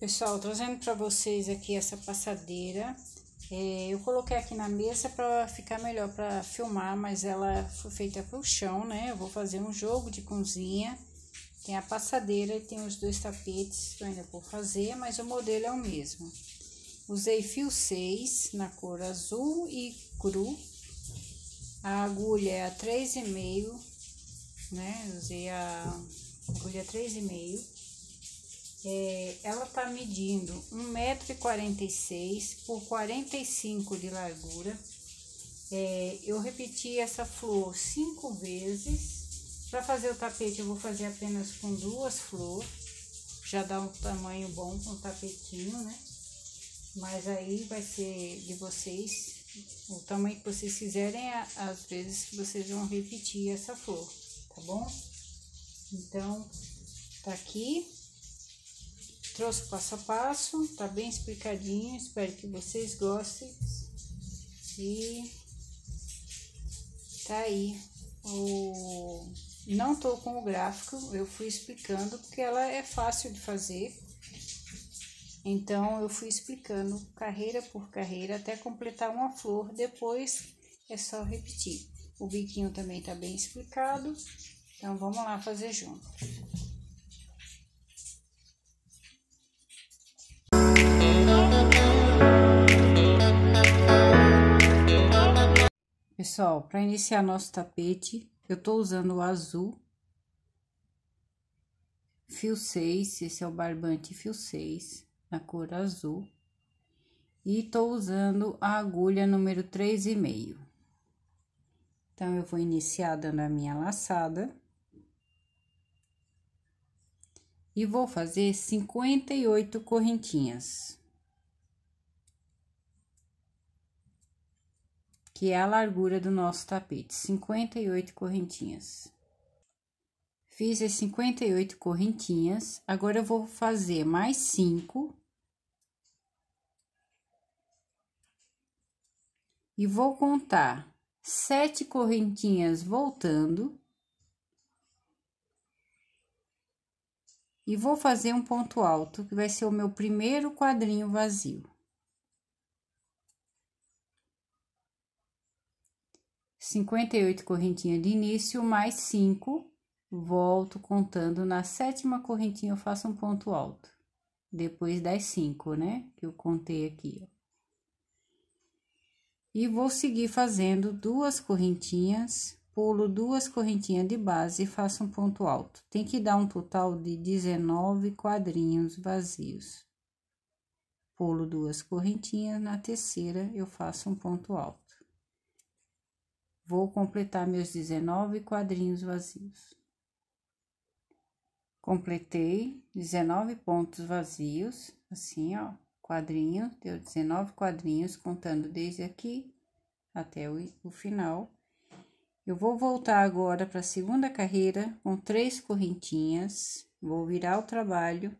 Pessoal, trazendo para vocês aqui essa passadeira. É, eu coloquei aqui na mesa para ficar melhor para filmar, mas ela foi feita para o chão, né? Eu vou fazer um jogo de cozinha. Tem a passadeira e tem os dois tapetes que eu ainda vou fazer, mas o modelo é o mesmo. Usei fio 6 na cor azul e cru. A agulha é a 3,5, né? Usei a agulha 3,5 é, ela está medindo 1,46m por 45 de largura. É, eu repeti essa flor cinco vezes. Para fazer o tapete, eu vou fazer apenas com duas flores. Já dá um tamanho bom com o tapetinho, né? Mas aí vai ser de vocês, o tamanho que vocês quiserem, às vezes vocês vão repetir essa flor, tá bom? Então, tá aqui Trouxe o passo a passo, tá bem explicadinho, espero que vocês gostem. E tá aí o não tô com o gráfico, eu fui explicando porque ela é fácil de fazer. Então eu fui explicando carreira por carreira até completar uma flor, depois é só repetir. O biquinho também tá bem explicado. Então vamos lá fazer junto. Pessoal, para iniciar nosso tapete, eu tô usando o azul. Fio 6, esse é o barbante fio 6, na cor azul. E tô usando a agulha número 3,5. Então, eu vou iniciar dando a minha laçada. E vou fazer 58 correntinhas. que é a largura do nosso tapete, 58 correntinhas. Fiz as 58 correntinhas, agora eu vou fazer mais 5. E vou contar sete correntinhas voltando. E vou fazer um ponto alto, que vai ser o meu primeiro quadrinho vazio. 58 correntinhas de início, mais 5, volto contando na sétima correntinha, eu faço um ponto alto. Depois das 5, né? Que eu contei aqui, ó. E vou seguir fazendo duas correntinhas, pulo duas correntinhas de base e faço um ponto alto. Tem que dar um total de 19 quadrinhos vazios. Pulo duas correntinhas, na terceira eu faço um ponto alto. Vou completar meus 19 quadrinhos vazios. Completei 19 pontos vazios, assim, ó, quadrinho, deu 19 quadrinhos, contando desde aqui até o, o final. Eu vou voltar agora para a segunda carreira com três correntinhas, vou virar o trabalho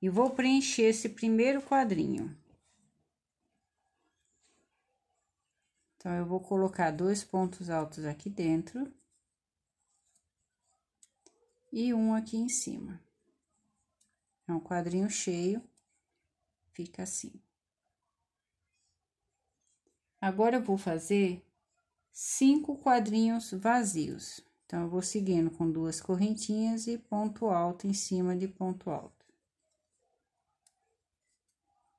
e vou preencher esse primeiro quadrinho. Então, eu vou colocar dois pontos altos aqui dentro. E um aqui em cima. É um quadrinho cheio, fica assim. Agora, eu vou fazer cinco quadrinhos vazios. Então, eu vou seguindo com duas correntinhas e ponto alto em cima de ponto alto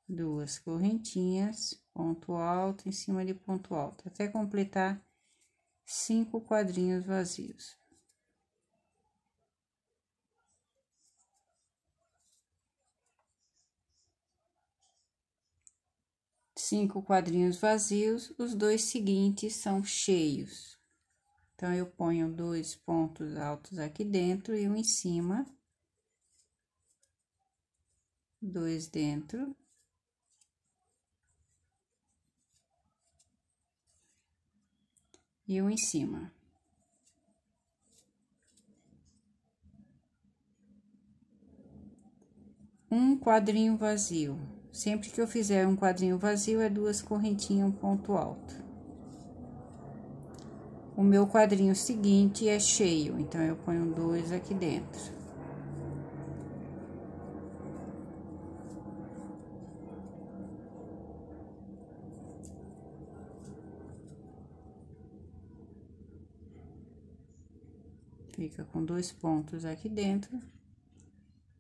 duas correntinhas, ponto alto em cima de ponto alto, até completar cinco quadrinhos vazios. Cinco quadrinhos vazios, os dois seguintes são cheios. Então, eu ponho dois pontos altos aqui dentro e um em cima, dois dentro e um em cima. Um quadrinho vazio. Sempre que eu fizer um quadrinho vazio, é duas correntinhas, um ponto alto. O meu quadrinho seguinte é cheio, então eu ponho dois aqui dentro. fica com dois pontos aqui dentro,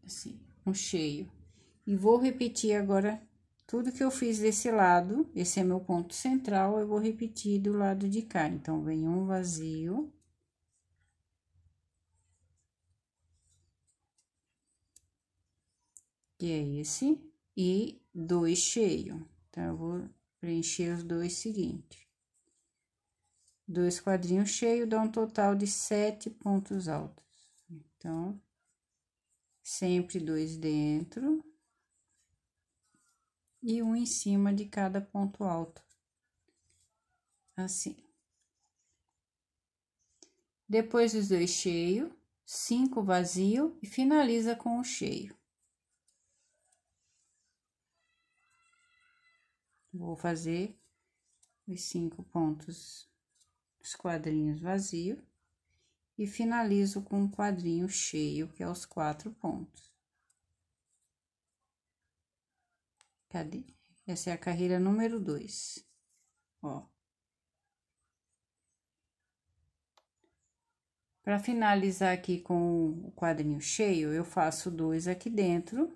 assim, um cheio. E vou repetir agora tudo que eu fiz desse lado, esse é meu ponto central, eu vou repetir do lado de cá. Então, vem um vazio. Que é esse. E dois cheios. Então, eu vou preencher os dois seguintes. Dois quadrinhos cheios dá um total de sete pontos altos. Então, sempre dois dentro e um em cima de cada ponto alto. Assim. Depois dos dois cheios, cinco vazio e finaliza com o cheio. Vou fazer os cinco pontos os quadrinhos vazios e finalizo com um quadrinho cheio, que é os quatro pontos. Cadê? Essa é a carreira número dois. Ó. Para finalizar aqui com o quadrinho cheio, eu faço dois aqui dentro.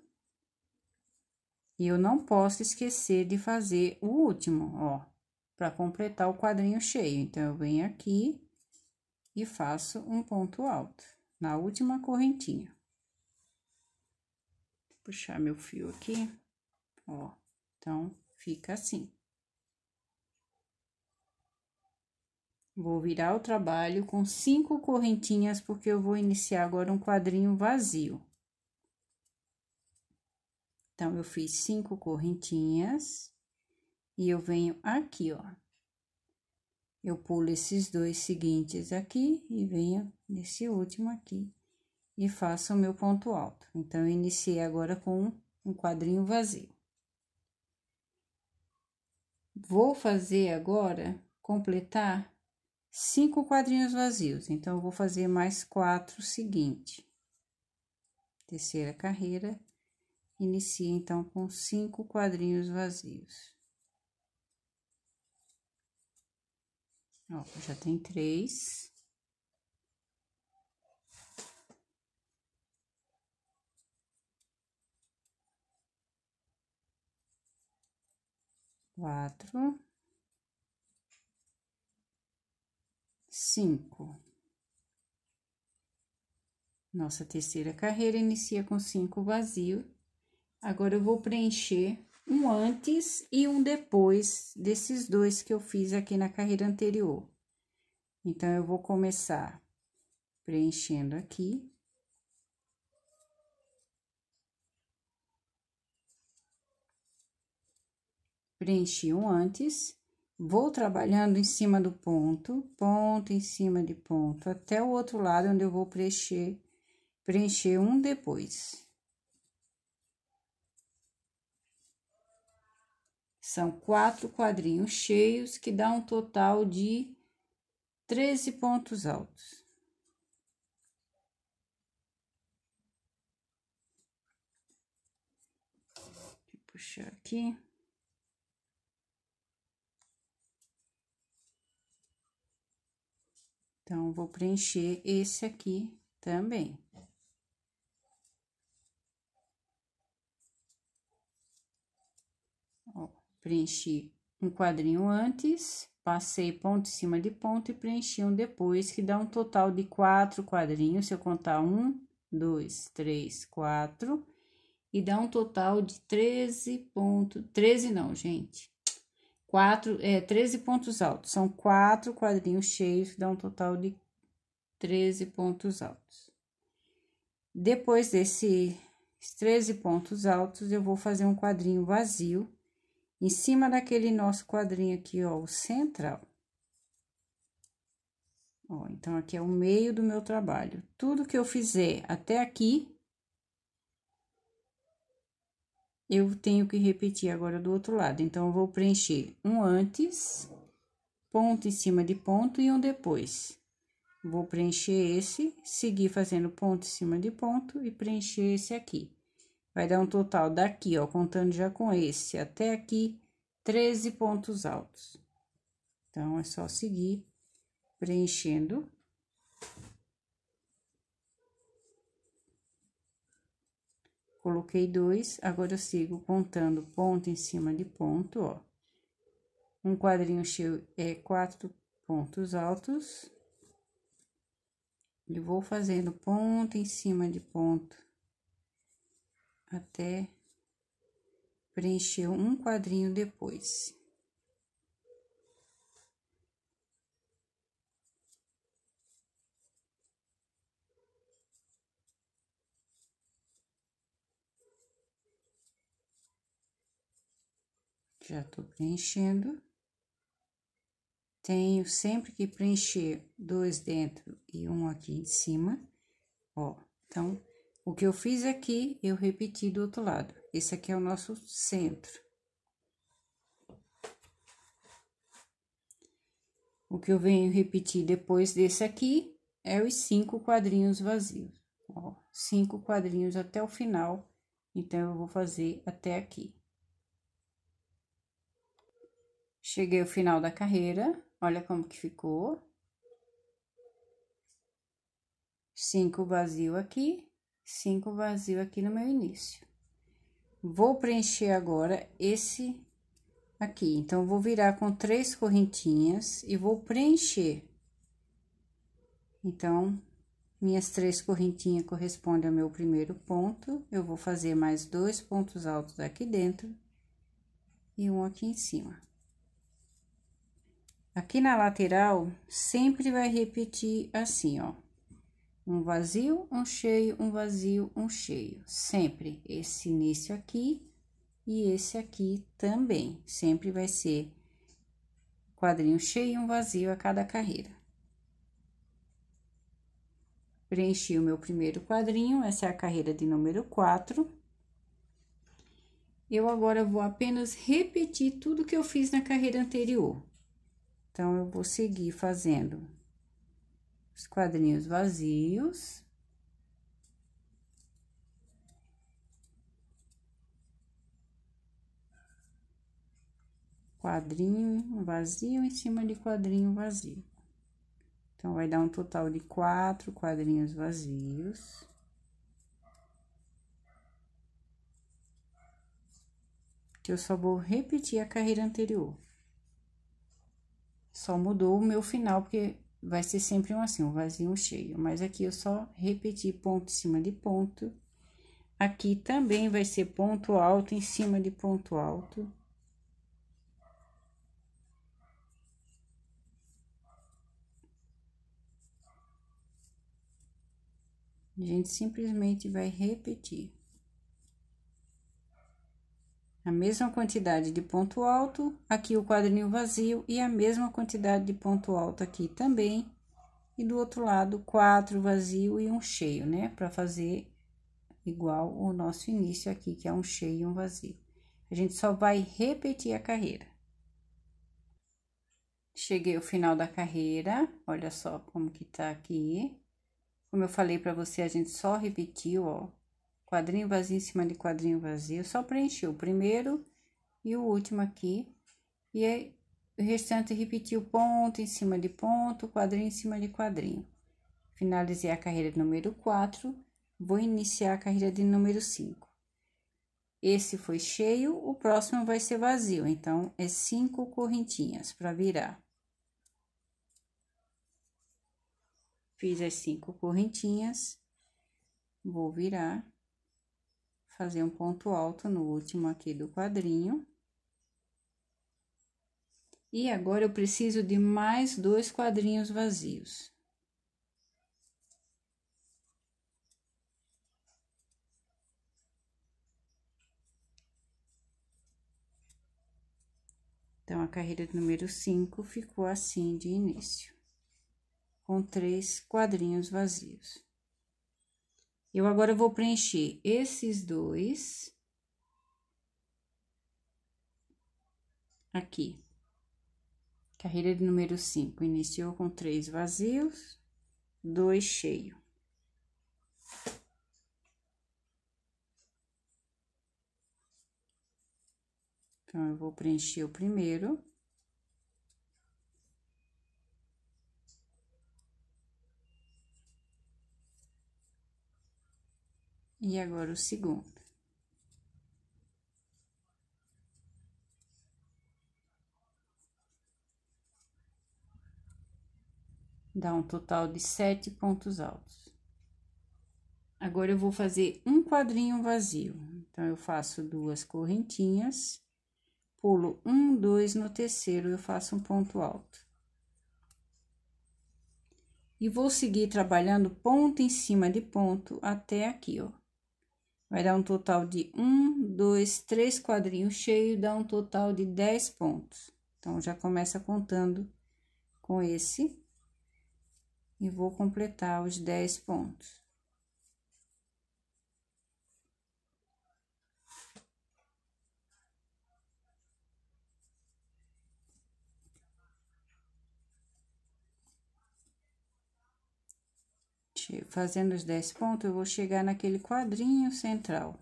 E eu não posso esquecer de fazer o último, ó para completar o quadrinho cheio. Então, eu venho aqui e faço um ponto alto na última correntinha. puxar meu fio aqui, ó, então fica assim. Vou virar o trabalho com cinco correntinhas, porque eu vou iniciar agora um quadrinho vazio. Então, eu fiz cinco correntinhas e eu venho aqui, ó. Eu pulo esses dois seguintes aqui e venho nesse último aqui e faço o meu ponto alto. Então, eu iniciei agora com um quadrinho vazio. Vou fazer agora, completar cinco quadrinhos vazios. Então, eu vou fazer mais quatro seguinte. Terceira carreira, inicia então com cinco quadrinhos vazios. Ó, já tem três. Quatro. Cinco. Nossa terceira carreira inicia com cinco vazio. Agora, eu vou preencher um antes e um depois desses dois que eu fiz aqui na carreira anterior. Então, eu vou começar preenchendo aqui. Preenchi um antes, vou trabalhando em cima do ponto, ponto em cima de ponto, até o outro lado, onde eu vou preencher, preencher um depois. São quatro quadrinhos cheios que dá um total de 13 pontos altos. puxar aqui. Então, vou preencher esse aqui também. Preenchi um quadrinho antes, passei ponto em cima de ponto e preenchi um depois, que dá um total de quatro quadrinhos. Se eu contar um, dois, três, quatro, e dá um total de 13 pontos. 13 não, gente. Quatro, é, 13 pontos altos. São quatro quadrinhos cheios, que dá um total de 13 pontos altos. Depois desses 13 pontos altos, eu vou fazer um quadrinho vazio em cima daquele nosso quadrinho aqui, ó, o central. Ó, então, aqui é o meio do meu trabalho. Tudo que eu fizer até aqui, eu tenho que repetir agora do outro lado. Então, eu vou preencher um antes, ponto em cima de ponto e um depois. Vou preencher esse, seguir fazendo ponto em cima de ponto e preencher esse aqui. Vai dar um total daqui, ó, contando já com esse, até aqui, 13 pontos altos. Então, é só seguir preenchendo. Coloquei dois, agora eu sigo contando ponto em cima de ponto, ó. Um quadrinho cheio é quatro pontos altos. E vou fazendo ponto em cima de ponto até preencher um quadrinho depois. já estou preenchendo. Tenho sempre que preencher dois dentro e um aqui em cima, ó. Então, o que eu fiz aqui, eu repeti do outro lado. Esse aqui é o nosso centro. O que eu venho repetir depois desse aqui é os cinco quadrinhos vazios. Ó, cinco quadrinhos até o final, então eu vou fazer até aqui. Cheguei ao final da carreira, olha como que ficou. Cinco vazio aqui, cinco vazio aqui no meu início. Vou preencher agora esse aqui. Então, vou virar com três correntinhas e vou preencher. Então, minhas três correntinhas correspondem ao meu primeiro ponto. Eu vou fazer mais dois pontos altos aqui dentro e um aqui em cima. Aqui na lateral, sempre vai repetir assim, ó um vazio, um cheio, um vazio, um cheio. Sempre esse início aqui e esse aqui também. Sempre vai ser quadrinho cheio e um vazio a cada carreira. Preenchi o meu primeiro quadrinho, essa é a carreira de número 4. Eu agora vou apenas repetir tudo que eu fiz na carreira anterior. Então, eu vou seguir fazendo os quadrinhos vazios. Quadrinho vazio em cima de quadrinho vazio. Então, vai dar um total de quatro quadrinhos vazios. que eu só vou repetir a carreira anterior. Só mudou o meu final, porque vai ser sempre um assim, um vazio, um cheio. Mas aqui eu só repeti ponto em cima de ponto. Aqui também vai ser ponto alto em cima de ponto alto. A gente simplesmente vai repetir a mesma quantidade de ponto alto, aqui o quadrinho vazio e a mesma quantidade de ponto alto aqui também. E do outro lado, quatro vazio e um cheio, né? Para fazer igual o nosso início aqui, que é um cheio e um vazio. A gente só vai repetir a carreira. Cheguei ao final da carreira, olha só como que tá aqui. Como eu falei para você, a gente só repetiu, ó, quadrinho vazio em cima de quadrinho vazio, só preenchi o primeiro e o último aqui, e aí, o restante repetiu ponto em cima de ponto, quadrinho em cima de quadrinho. Finalizei a carreira de número 4, vou iniciar a carreira de número 5. Esse foi cheio, o próximo vai ser vazio, então é cinco correntinhas para virar. Fiz as cinco correntinhas, vou virar fazer um ponto alto no último aqui do quadrinho. E agora eu preciso de mais dois quadrinhos vazios. Então, a carreira número 5 ficou assim de início, com três quadrinhos vazios. Eu agora vou preencher esses dois aqui. Carreira de número 5, iniciou com três vazios, dois cheios. Então, eu vou preencher o primeiro. E agora o segundo. Dá um total de sete pontos altos. Agora, eu vou fazer um quadrinho vazio. Então, eu faço duas correntinhas, pulo um, dois, no terceiro eu faço um ponto alto. E vou seguir trabalhando ponto em cima de ponto até aqui, ó. Vai dar um total de um, dois, três quadrinhos cheios, dá um total de dez pontos. Então, já começa contando com esse e vou completar os dez pontos. gente, fazendo os 10 pontos, eu vou chegar naquele quadrinho central.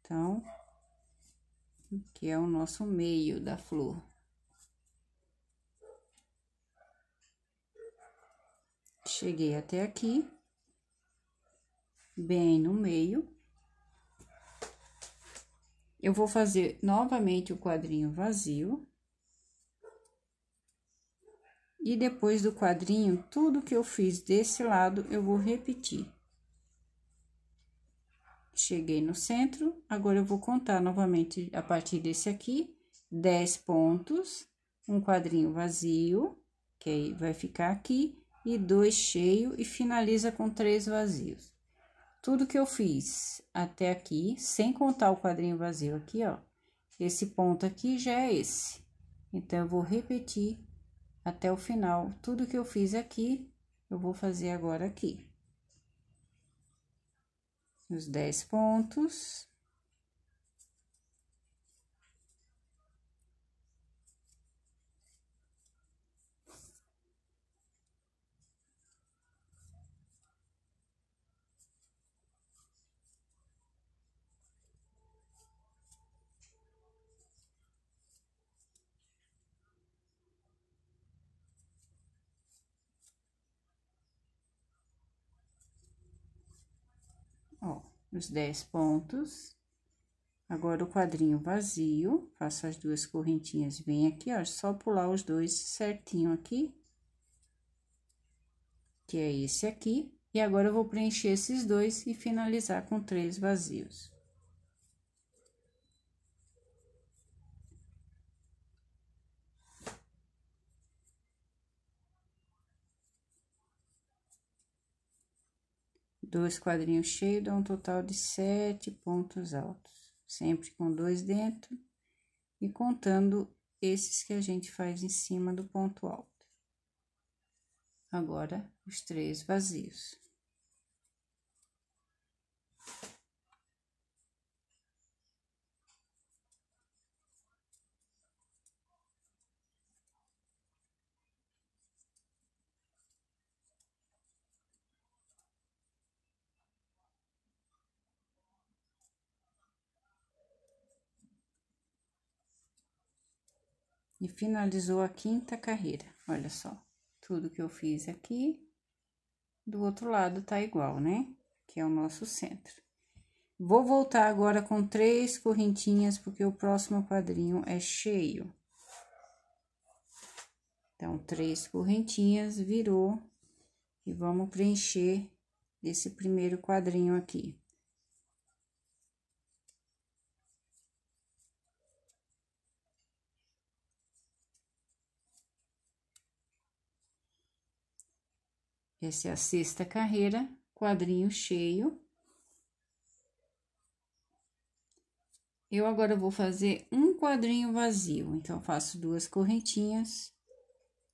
Então, que é o nosso meio da flor. Cheguei até aqui, bem no meio. Eu vou fazer novamente o quadrinho vazio. E depois do quadrinho, tudo que eu fiz desse lado, eu vou repetir. Cheguei no centro, agora eu vou contar novamente a partir desse aqui, 10 pontos, um quadrinho vazio, que aí vai ficar aqui, e dois cheio, e finaliza com três vazios. Tudo que eu fiz até aqui, sem contar o quadrinho vazio aqui, ó, esse ponto aqui já é esse. Então, eu vou repetir até o final. Tudo que eu fiz aqui, eu vou fazer agora aqui. Os 10 pontos. os 10 pontos. Agora, o quadrinho vazio, faço as duas correntinhas, vem aqui, ó, só pular os dois certinho aqui, que é esse aqui. E agora, eu vou preencher esses dois e finalizar com três vazios. Dois quadrinhos cheios dá um total de sete pontos altos, sempre com dois dentro e contando esses que a gente faz em cima do ponto alto. Agora, os três vazios. e finalizou a quinta carreira. Olha só, tudo que eu fiz aqui, do outro lado tá igual, né? Que é o nosso centro. Vou voltar agora com três correntinhas, porque o próximo quadrinho é cheio. Então, três correntinhas, virou, e vamos preencher esse primeiro quadrinho aqui. Essa é a sexta carreira, quadrinho cheio. Eu agora vou fazer um quadrinho vazio, então faço duas correntinhas,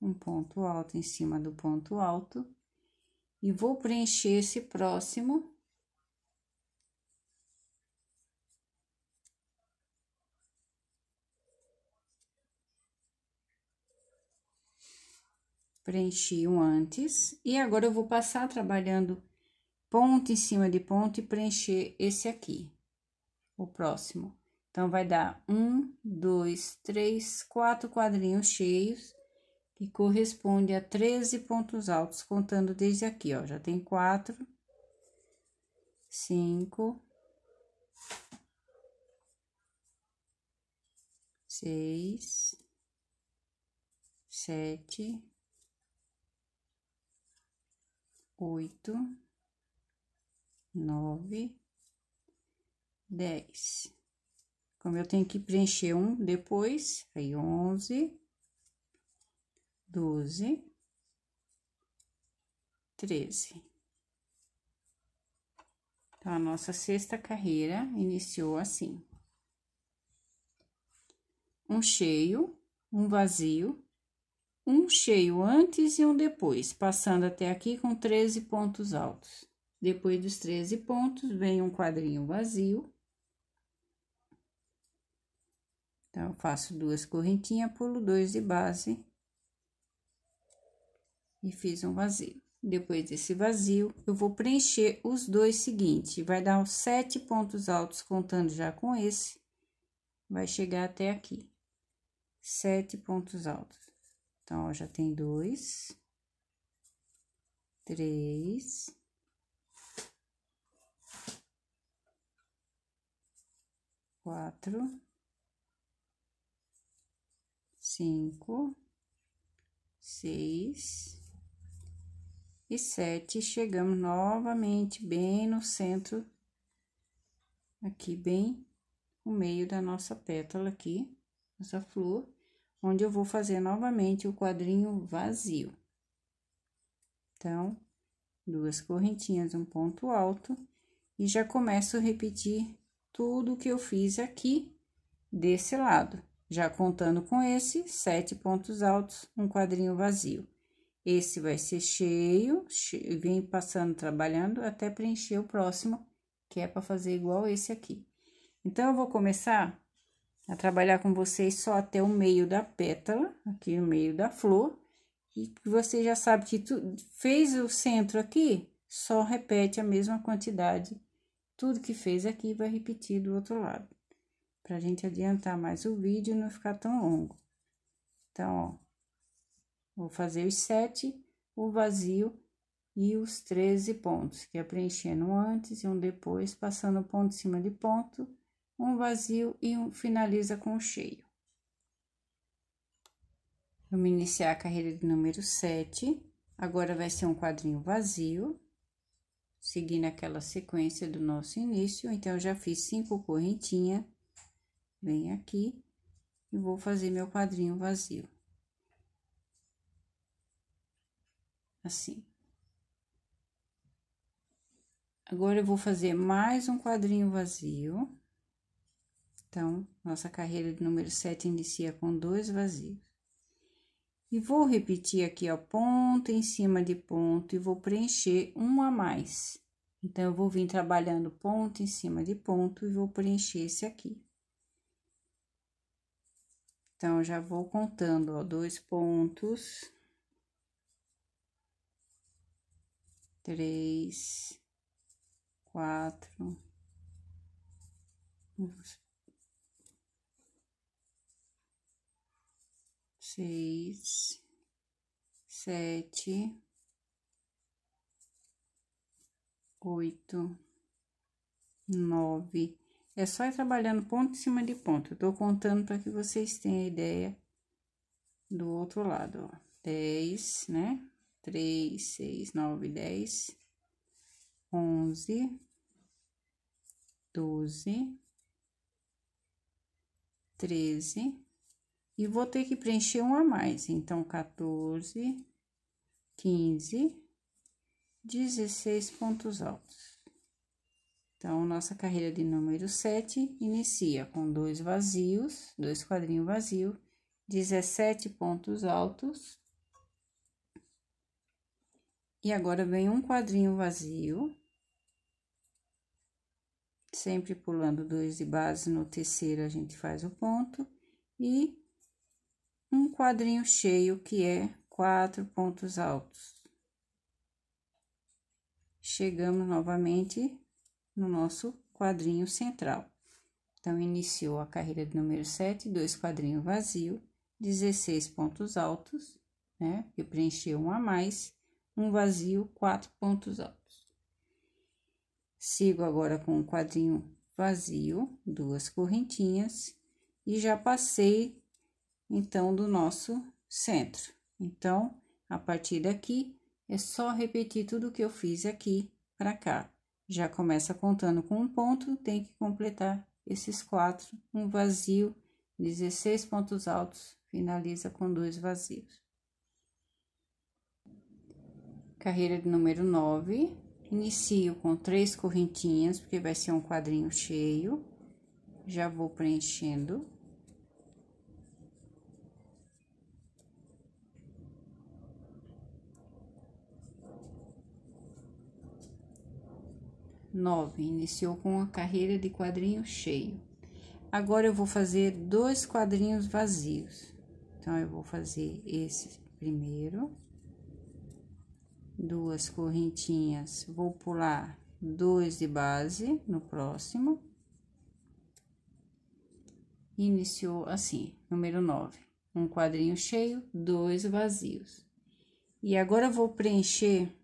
um ponto alto em cima do ponto alto, e vou preencher esse próximo preenchi um antes, e agora eu vou passar trabalhando ponto em cima de ponto e preencher esse aqui, o próximo. Então, vai dar um, dois, três, quatro quadrinhos cheios, que corresponde a 13 pontos altos, contando desde aqui, ó. Já tem quatro, cinco, seis, sete, oito, nove, dez. Como eu tenho que preencher um depois, aí onze, doze, treze. Então, a nossa sexta carreira iniciou assim: um cheio, um vazio, um cheio antes e um depois, passando até aqui com 13 pontos altos. Depois dos 13 pontos, vem um quadrinho vazio. Então, eu faço duas correntinhas, pulo dois de base e fiz um vazio. Depois desse vazio, eu vou preencher os dois seguintes. Vai dar uns sete pontos altos, contando já com esse, vai chegar até aqui. Sete pontos altos. Então, ó, já tem dois, três, quatro, cinco, seis e sete. Chegamos novamente bem no centro, aqui bem no meio da nossa pétala aqui, nossa flor onde eu vou fazer novamente o quadrinho vazio. Então, duas correntinhas, um ponto alto, e já começo a repetir tudo que eu fiz aqui desse lado. Já contando com esse, sete pontos altos, um quadrinho vazio. Esse vai ser cheio, cheio vem passando, trabalhando, até preencher o próximo, que é para fazer igual esse aqui. Então, eu vou começar a trabalhar com vocês só até o meio da pétala, aqui no meio da flor. E você já sabe que tu, fez o centro aqui, só repete a mesma quantidade. Tudo que fez aqui vai repetir do outro lado. Pra gente adiantar mais o vídeo e não ficar tão longo. Então, ó, vou fazer os sete, o vazio e os 13 pontos, que é preenchendo um antes e um depois, passando ponto em cima de ponto um vazio e um finaliza com o cheio. Vamos iniciar a carreira de número 7. Agora vai ser um quadrinho vazio, seguindo aquela sequência do nosso início. Então, já fiz cinco correntinhas, bem aqui, e vou fazer meu quadrinho vazio. Assim. Agora, eu vou fazer mais um quadrinho vazio. Então, nossa carreira de número 7 inicia com dois vazios. E vou repetir aqui, ó, ponto em cima de ponto, e vou preencher um a mais. Então, eu vou vir trabalhando ponto em cima de ponto e vou preencher esse aqui. Então, já vou contando, ó, dois pontos. Três, quatro. seis, sete, oito, nove. É só ir trabalhando ponto em cima de ponto. Eu tô contando para que vocês tenham ideia do outro lado, ó. Dez, né? Três, seis, nove, dez, onze, doze, treze. E vou ter que preencher um a mais, então, 14, 15, 16 pontos altos. Então, nossa carreira de número 7 inicia com dois vazios, dois quadrinhos vazios, 17 pontos altos. E agora vem um quadrinho vazio, sempre pulando dois de base, no terceiro a gente faz o ponto, e um quadrinho cheio que é quatro pontos altos. Chegamos novamente no nosso quadrinho central. Então, iniciou a carreira de número 7, dois quadrinhos vazios, 16 pontos altos, né? Eu preenchi um a mais, um vazio, quatro pontos altos. Sigo agora com o um quadrinho vazio, duas correntinhas, e já passei então, do nosso centro. Então, a partir daqui, é só repetir tudo que eu fiz aqui para cá. Já começa contando com um ponto, tem que completar esses quatro, um vazio, 16 pontos altos, finaliza com dois vazios. Carreira de número 9, inicio com três correntinhas, porque vai ser um quadrinho cheio. Já vou preenchendo. 9. Iniciou com a carreira de quadrinho cheio. Agora eu vou fazer dois quadrinhos vazios. Então, eu vou fazer esse primeiro. Duas correntinhas, vou pular dois de base no próximo. Iniciou assim, número 9. Um quadrinho cheio, dois vazios. E agora eu vou preencher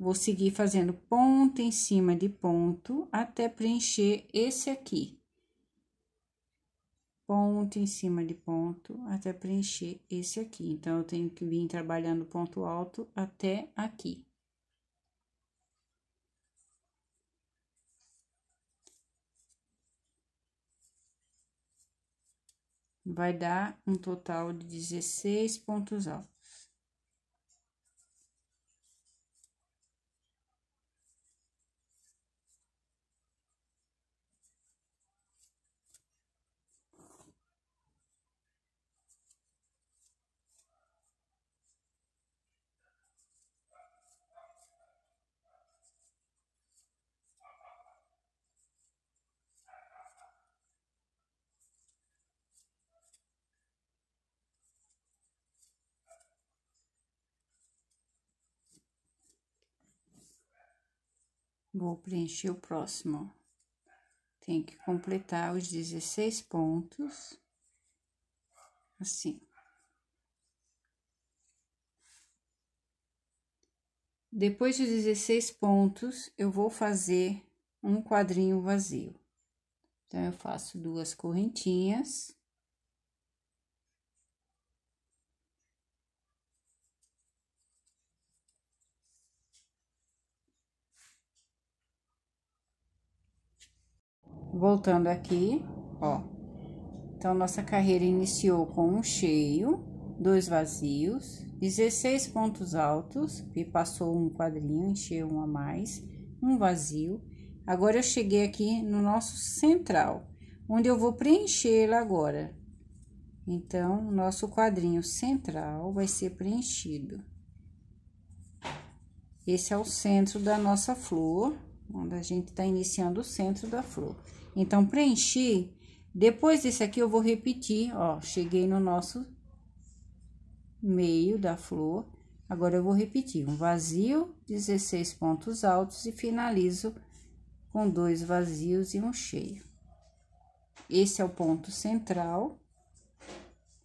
Vou seguir fazendo ponto em cima de ponto até preencher esse aqui. Ponto em cima de ponto até preencher esse aqui. Então, eu tenho que vir trabalhando ponto alto até aqui. Vai dar um total de 16 pontos altos. Vou preencher o próximo. Tem que completar os 16 pontos. Assim. Depois de 16 pontos, eu vou fazer um quadrinho vazio. Então, eu faço duas correntinhas. Voltando aqui, ó. Então, nossa carreira iniciou com um cheio, dois vazios, 16 pontos altos, e passou um quadrinho, encheu um a mais, um vazio. Agora, eu cheguei aqui no nosso central, onde eu vou preencher agora. Então, nosso quadrinho central vai ser preenchido. Esse é o centro da nossa flor onde a gente tá iniciando o centro da flor. Então, preenchi, depois desse aqui eu vou repetir, ó, cheguei no nosso meio da flor, agora eu vou repetir um vazio, 16 pontos altos e finalizo com dois vazios e um cheio. Esse é o ponto central,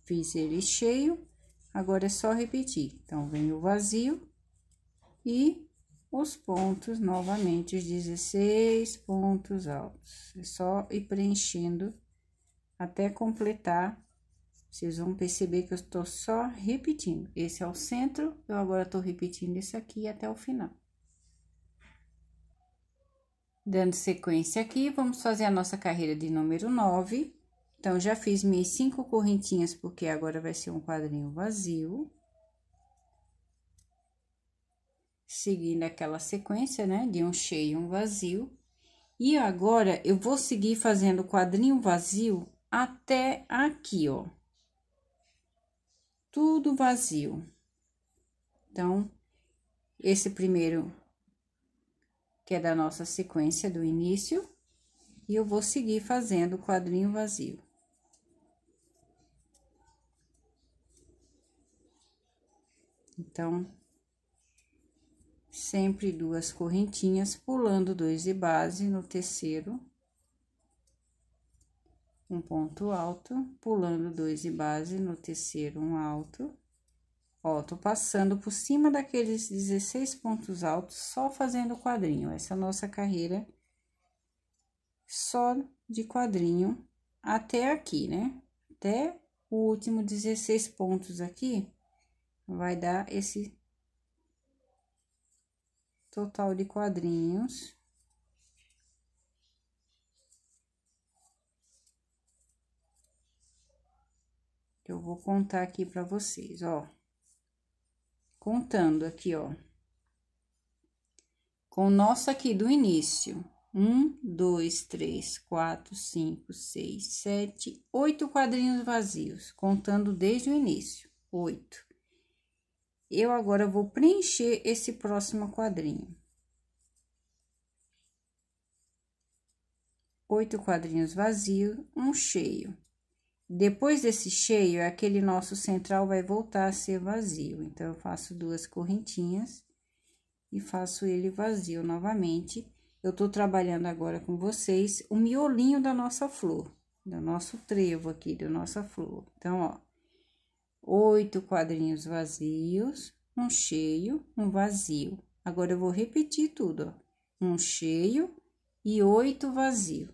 fiz ele cheio, agora é só repetir. Então, vem o vazio e os pontos novamente, os 16 pontos altos. É só ir preenchendo até completar. Vocês vão perceber que eu estou só repetindo. Esse é o centro, eu agora estou repetindo esse aqui até o final. Dando sequência aqui, vamos fazer a nossa carreira de número 9. Então, já fiz minhas cinco correntinhas, porque agora vai ser um quadrinho vazio. seguindo aquela sequência, né, de um cheio e um vazio. E agora eu vou seguir fazendo o quadrinho vazio até aqui, ó. Tudo vazio. Então, esse primeiro que é da nossa sequência do início, e eu vou seguir fazendo o quadrinho vazio. Então, sempre duas correntinhas, pulando dois de base no terceiro, um ponto alto, pulando dois de base no terceiro, um alto. Ó, tô passando por cima daqueles 16 pontos altos, só fazendo quadrinho. Essa é nossa carreira só de quadrinho até aqui, né? Até o último 16 pontos aqui, vai dar esse total de quadrinhos. Eu vou contar aqui para vocês, ó. Contando aqui, ó. Com o nosso aqui do início. Um, dois, três, quatro, cinco, seis, sete, oito quadrinhos vazios, contando desde o início. Oito. Eu agora vou preencher esse próximo quadrinho. Oito quadrinhos vazios, um cheio. Depois desse cheio, é aquele nosso central vai voltar a ser vazio. Então, eu faço duas correntinhas e faço ele vazio novamente. Eu tô trabalhando agora com vocês o miolinho da nossa flor, do nosso trevo aqui, da nossa flor. Então, ó, oito quadrinhos vazios, um cheio, um vazio. Agora eu vou repetir tudo: ó. um cheio e oito vazios.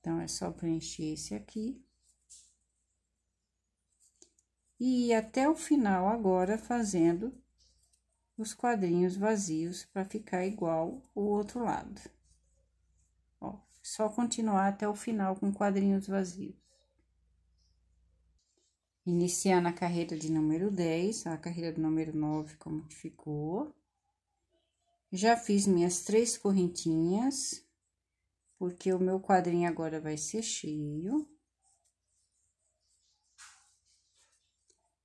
Então, é só preencher esse aqui. E ir até o final agora, fazendo os quadrinhos vazios para ficar igual o outro lado só continuar até o final com quadrinhos vazios. Iniciar na carreira de número 10, a carreira do número 9, como que ficou. Já fiz minhas três correntinhas, porque o meu quadrinho agora vai ser cheio.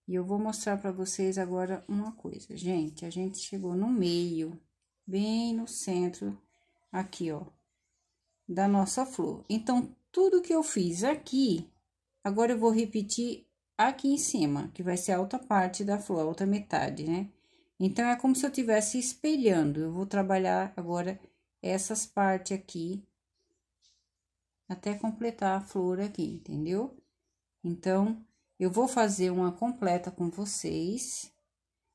E eu vou mostrar para vocês agora uma coisa. Gente, a gente chegou no meio, bem no centro, aqui, ó da nossa flor. Então, tudo que eu fiz aqui, agora eu vou repetir aqui em cima, que vai ser a outra parte da flor, a outra metade, né? Então, é como se eu estivesse espelhando. Eu vou trabalhar agora essas partes aqui, até completar a flor aqui, entendeu? Então, eu vou fazer uma completa com vocês,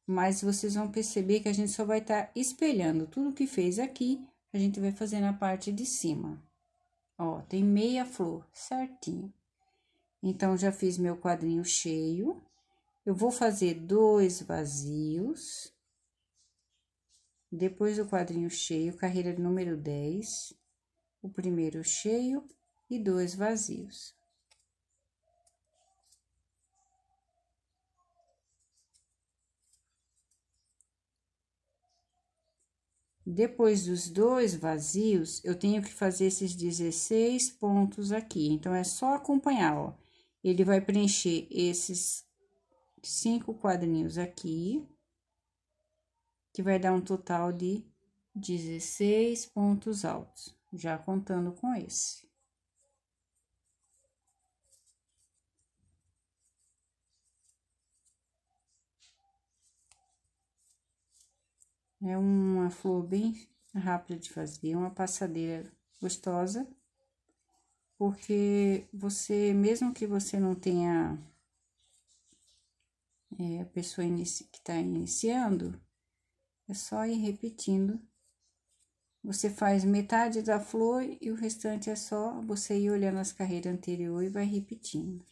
mas vocês vão perceber que a gente só vai estar tá espelhando tudo que fez aqui a gente vai fazer na parte de cima. Ó, tem meia flor, certinho. Então, já fiz meu quadrinho cheio. Eu vou fazer dois vazios. Depois do quadrinho cheio, carreira número 10, o primeiro cheio e dois vazios. Depois dos dois vazios, eu tenho que fazer esses 16 pontos aqui. Então, é só acompanhar, ó. Ele vai preencher esses cinco quadrinhos aqui, que vai dar um total de 16 pontos altos, já contando com esse. É uma flor bem rápida de fazer, uma passadeira gostosa, porque você, mesmo que você não tenha é, a pessoa que está iniciando, é só ir repetindo. Você faz metade da flor e o restante é só você ir olhando as carreiras anteriores e vai repetindo.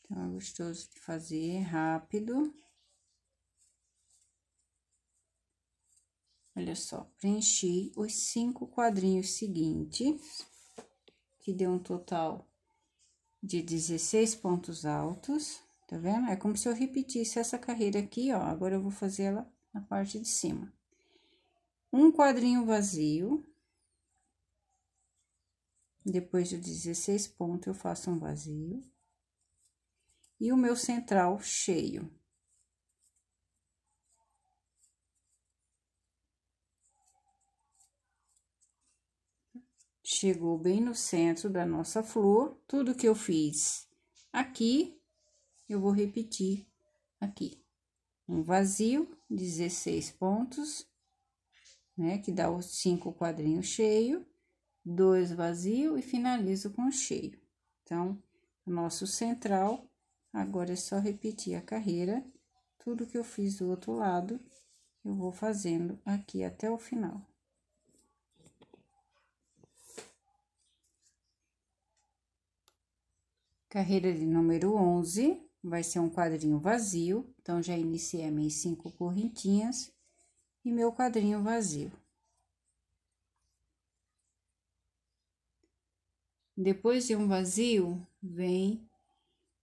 Então, é gostoso de fazer, é rápido. Olha só, preenchi os cinco quadrinhos seguintes, que deu um total de 16 pontos altos, tá vendo? É como se eu repetisse essa carreira aqui, ó, agora eu vou fazer ela na parte de cima. Um quadrinho vazio, depois de 16 pontos eu faço um vazio, e o meu central cheio. Chegou bem no centro da nossa flor, tudo que eu fiz aqui, eu vou repetir aqui. Um vazio, 16 pontos, né, que dá os cinco quadrinhos cheio, dois vazio e finalizo com cheio. Então, nosso central, agora é só repetir a carreira, tudo que eu fiz do outro lado, eu vou fazendo aqui até o final. Carreira de número 11, vai ser um quadrinho vazio, então já iniciei minhas cinco correntinhas e meu quadrinho vazio. Depois de um vazio, vem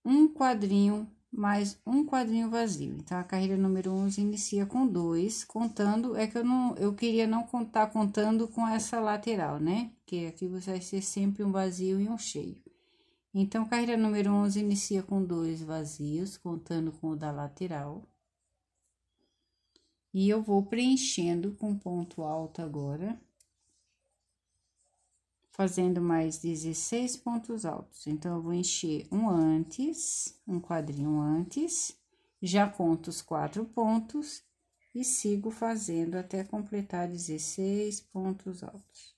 um quadrinho mais um quadrinho vazio. Então, a carreira número 11 inicia com dois, contando, é que eu não, eu queria não contar contando com essa lateral, né? Que aqui vai ser sempre um vazio e um cheio. Então, carreira número 11 inicia com dois vazios, contando com o da lateral. E eu vou preenchendo com ponto alto agora, fazendo mais 16 pontos altos. Então, eu vou encher um antes, um quadrinho antes, já conto os quatro pontos e sigo fazendo até completar 16 pontos altos.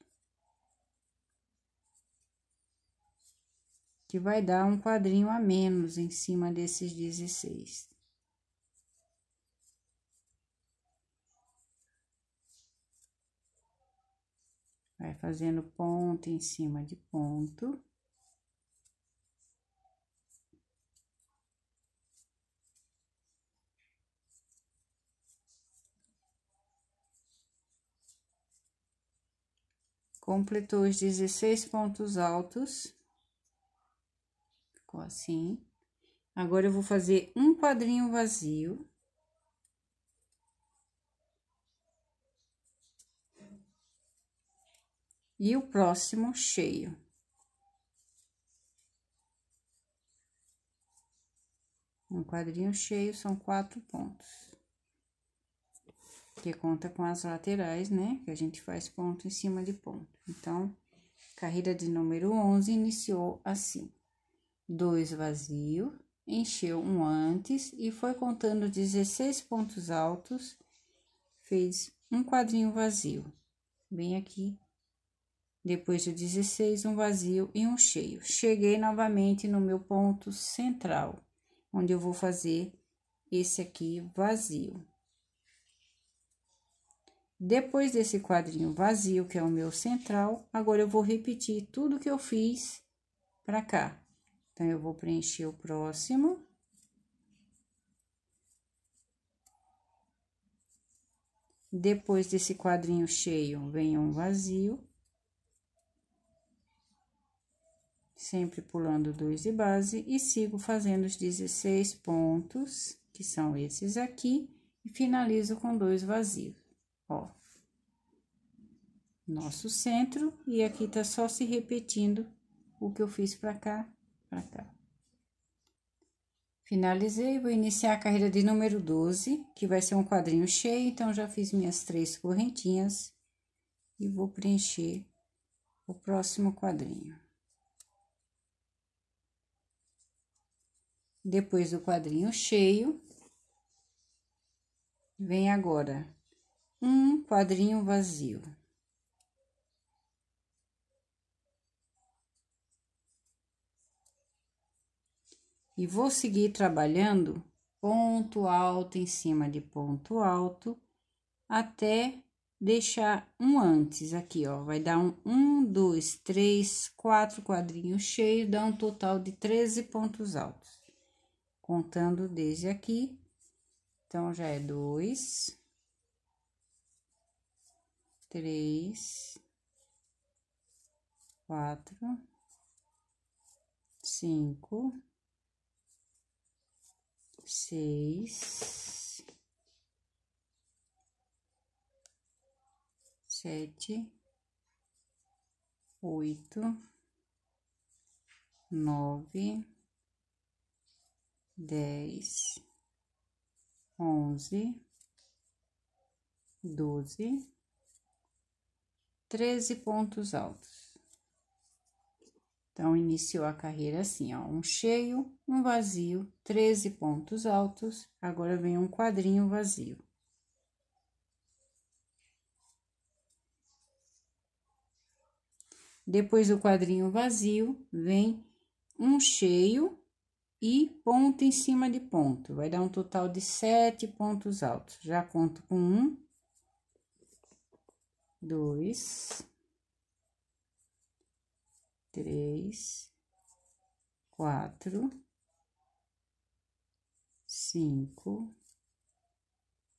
que vai dar um quadrinho a menos em cima desses 16. Vai fazendo ponto em cima de ponto. Completou os 16 pontos altos ficou assim. Agora, eu vou fazer um quadrinho vazio. E o próximo cheio. Um quadrinho cheio são quatro pontos. Que conta com as laterais, né? Que a gente faz ponto em cima de ponto. Então, carreira de número 11 iniciou assim dois vazio, encheu um antes e foi contando 16 pontos altos, fez um quadrinho vazio, bem aqui. Depois do 16, um vazio e um cheio. Cheguei novamente no meu ponto central, onde eu vou fazer esse aqui vazio. Depois desse quadrinho vazio, que é o meu central, agora eu vou repetir tudo que eu fiz para cá. Então, eu vou preencher o próximo. Depois desse quadrinho cheio, vem um vazio. Sempre pulando dois de base e sigo fazendo os 16 pontos, que são esses aqui, e finalizo com dois vazios, ó. Nosso centro, e aqui tá só se repetindo o que eu fiz pra cá, para ah, cá. Tá. Finalizei, vou iniciar a carreira de número 12, que vai ser um quadrinho cheio, então já fiz minhas três correntinhas e vou preencher o próximo quadrinho. Depois do quadrinho cheio, vem agora um quadrinho vazio. e vou seguir trabalhando ponto alto em cima de ponto alto até deixar um antes aqui, ó. Vai dar um, um, dois, três, quatro quadrinhos cheios, dá um total de 13 pontos altos. Contando desde aqui, então já é dois, três, quatro, cinco seis, sete, oito, nove, dez, onze, doze, treze pontos altos. Então, iniciou a carreira assim, ó, um cheio, um vazio, 13 pontos altos, agora vem um quadrinho vazio. Depois do quadrinho vazio, vem um cheio e ponto em cima de ponto. Vai dar um total de sete pontos altos. Já conto com um, dois, três, quatro, cinco,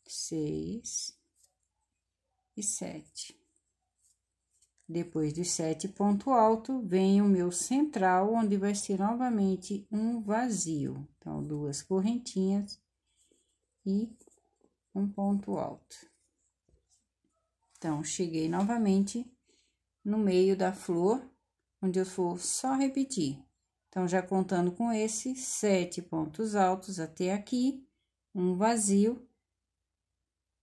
seis e sete. Depois dos sete ponto alto, vem o meu central, onde vai ser novamente um vazio. Então, duas correntinhas e um ponto alto. Então, cheguei novamente no meio da flor onde eu for só repetir. Então, já contando com esse, sete pontos altos até aqui, um vazio,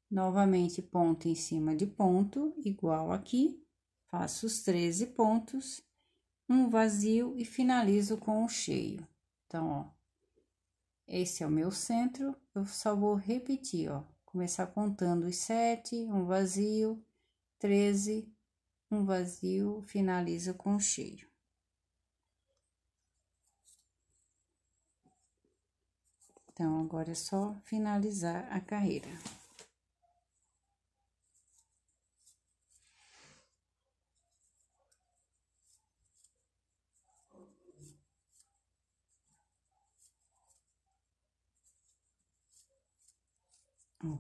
novamente ponto em cima de ponto, igual aqui, faço os 13 pontos, um vazio e finalizo com o cheio. Então, ó, esse é o meu centro, eu só vou repetir, ó, começar contando os sete, um vazio, 13, um vazio finaliza com cheio. Então, agora é só finalizar a carreira. Oh,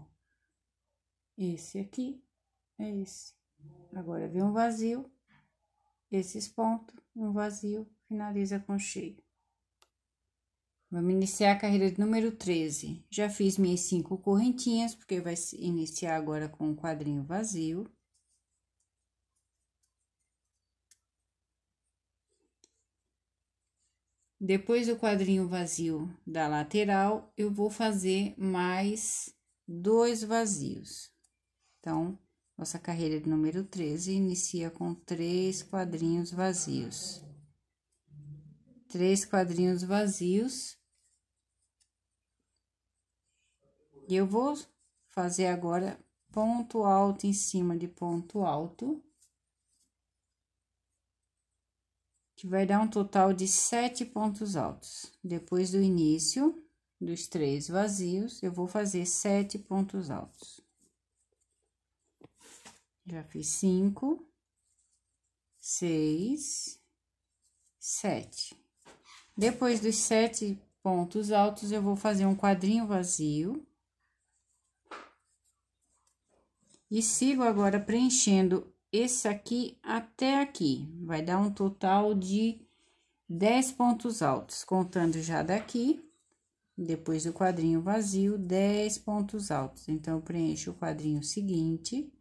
esse aqui é esse. Agora vem um vazio, esses pontos, um vazio, finaliza com cheio. Vamos iniciar a carreira de número 13. Já fiz minhas cinco correntinhas, porque vai iniciar agora com um quadrinho vazio. Depois do quadrinho vazio da lateral, eu vou fazer mais dois vazios. Então, nossa carreira de número 13 inicia com três quadrinhos vazios. Três quadrinhos vazios. E eu vou fazer agora ponto alto em cima de ponto alto. Que vai dar um total de sete pontos altos. Depois do início dos três vazios, eu vou fazer sete pontos altos. Já fiz cinco, seis, sete. Depois dos sete pontos altos, eu vou fazer um quadrinho vazio. E sigo agora preenchendo esse aqui até aqui. Vai dar um total de 10 pontos altos, contando já daqui, depois do quadrinho vazio, 10 pontos altos. Então, preencho o quadrinho seguinte.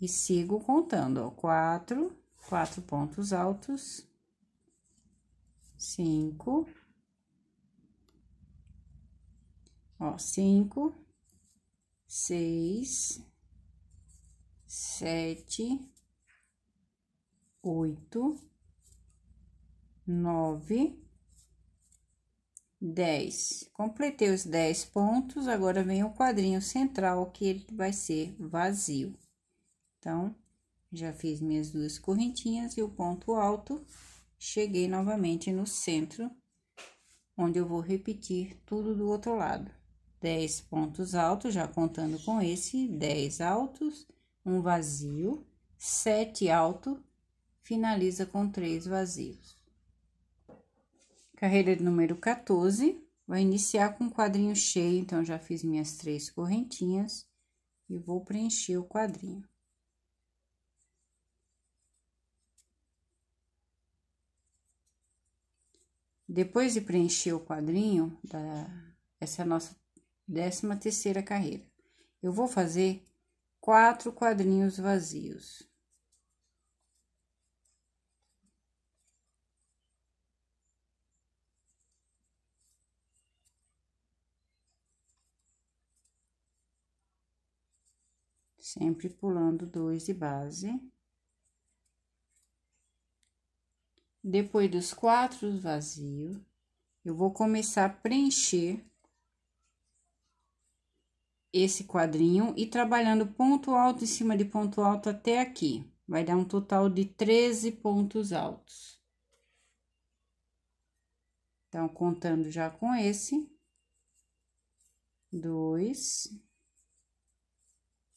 E sigo contando, ó, quatro, quatro pontos altos, cinco, ó, cinco, seis, sete, oito, nove, dez. Completei os dez pontos, agora vem o quadrinho central que ele vai ser vazio. Então, já fiz minhas duas correntinhas e o ponto alto, cheguei novamente no centro, onde eu vou repetir tudo do outro lado. 10 pontos altos, já contando com esse, 10 altos, um vazio, 7 alto, finaliza com três vazios. Carreira número 14, vai iniciar com um quadrinho cheio, então já fiz minhas três correntinhas e vou preencher o quadrinho. Depois de preencher o quadrinho, da, essa é a nossa décima terceira carreira, eu vou fazer quatro quadrinhos vazios. Sempre pulando dois de base. Depois dos quatro vazios, eu vou começar a preencher esse quadrinho e trabalhando ponto alto em cima de ponto alto até aqui. Vai dar um total de 13 pontos altos. Então, contando já com esse. Dois.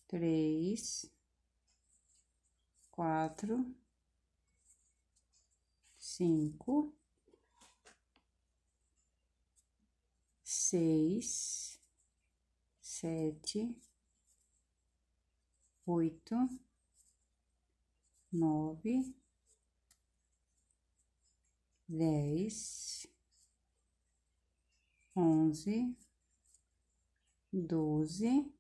Três. Quatro cinco, seis, sete, oito, nove, dez, onze, doze,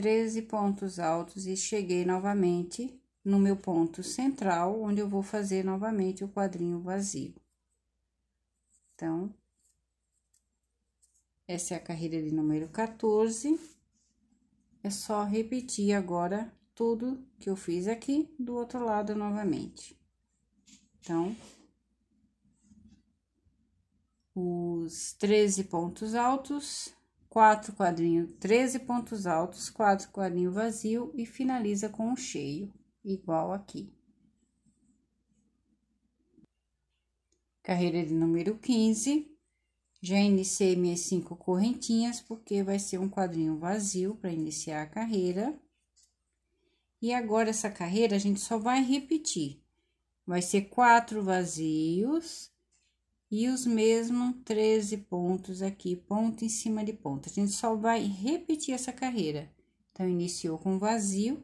13 pontos altos e cheguei novamente no meu ponto central, onde eu vou fazer novamente o quadrinho vazio. Então, essa é a carreira de número 14. É só repetir agora tudo que eu fiz aqui do outro lado novamente. Então, os 13 pontos altos quatro quadrinhos, 13 pontos altos, quatro quadrinhos vazio e finaliza com um cheio, igual aqui. Carreira de número 15. Já iniciei minhas cinco correntinhas, porque vai ser um quadrinho vazio para iniciar a carreira. E agora, essa carreira a gente só vai repetir. Vai ser quatro vazios e os mesmos 13 pontos aqui, ponto em cima de ponto. A gente só vai repetir essa carreira. Então, iniciou com vazio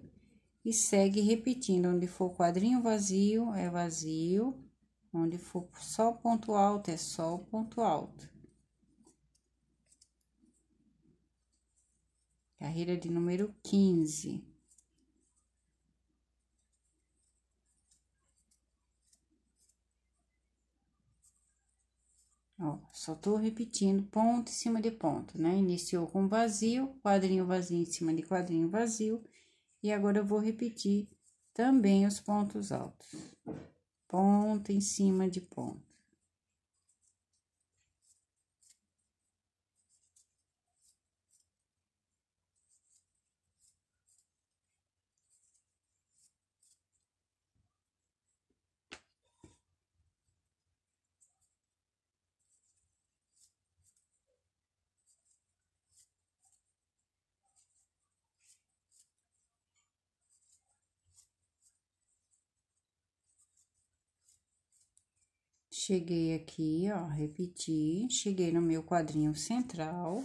e segue repetindo. Onde for quadrinho vazio, é vazio. Onde for só ponto alto, é só ponto alto. Carreira de número 15. Ó, só tô repetindo ponto em cima de ponto, né? Iniciou com vazio, quadrinho vazio em cima de quadrinho vazio. E agora eu vou repetir também os pontos altos. Ponto em cima de ponto. Cheguei aqui, ó, repeti, cheguei no meu quadrinho central,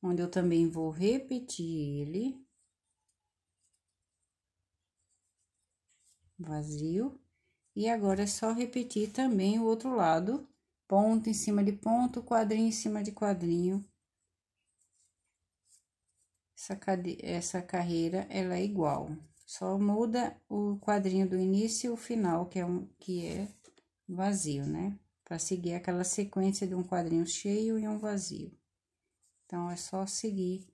onde eu também vou repetir ele. Vazio. E agora é só repetir também o outro lado, ponto em cima de ponto, quadrinho em cima de quadrinho. Essa, essa carreira, ela é igual, só muda o quadrinho do início e o final, que é, um, que é vazio, né? Para seguir aquela sequência de um quadrinho cheio e um vazio. Então, é só seguir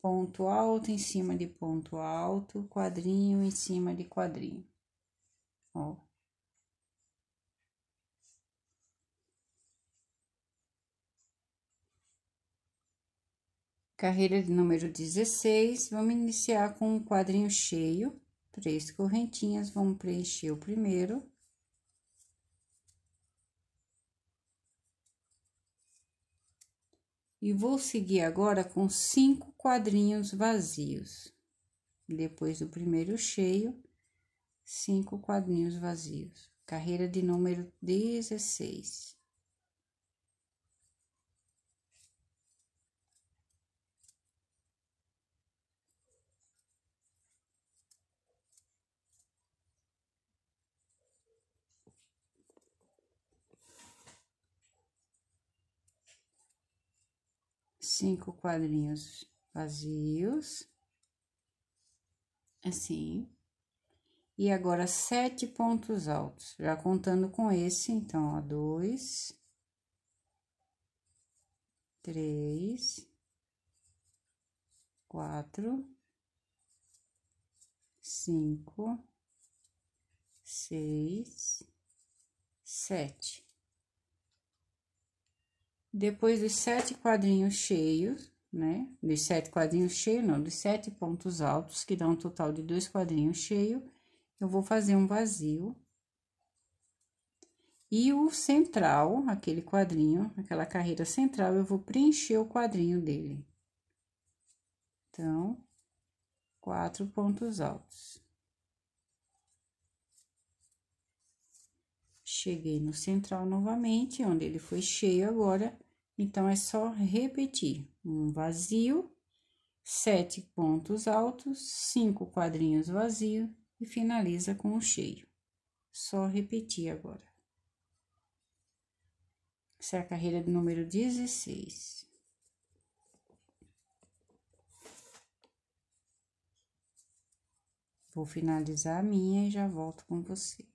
ponto alto em cima de ponto alto, quadrinho em cima de quadrinho. Ó. Carreira de número 16, vamos iniciar com um quadrinho cheio, três correntinhas, vamos preencher o primeiro. e vou seguir agora com cinco quadrinhos vazios. Depois do primeiro cheio, cinco quadrinhos vazios. Carreira de número 16. cinco quadrinhos vazios, assim. E agora, sete pontos altos, já contando com esse, então, ó, dois, três, quatro, cinco, seis, sete. Depois dos sete quadrinhos cheios, né? Dos sete quadrinhos cheios, não, dos sete pontos altos, que dá um total de dois quadrinhos cheios, eu vou fazer um vazio. E o central, aquele quadrinho, aquela carreira central, eu vou preencher o quadrinho dele. Então, quatro pontos altos. Cheguei no central novamente, onde ele foi cheio agora, então, é só repetir. Um vazio, sete pontos altos, cinco quadrinhos vazios e finaliza com o cheio. Só repetir agora. Essa é a carreira do número 16. Vou finalizar a minha e já volto com você.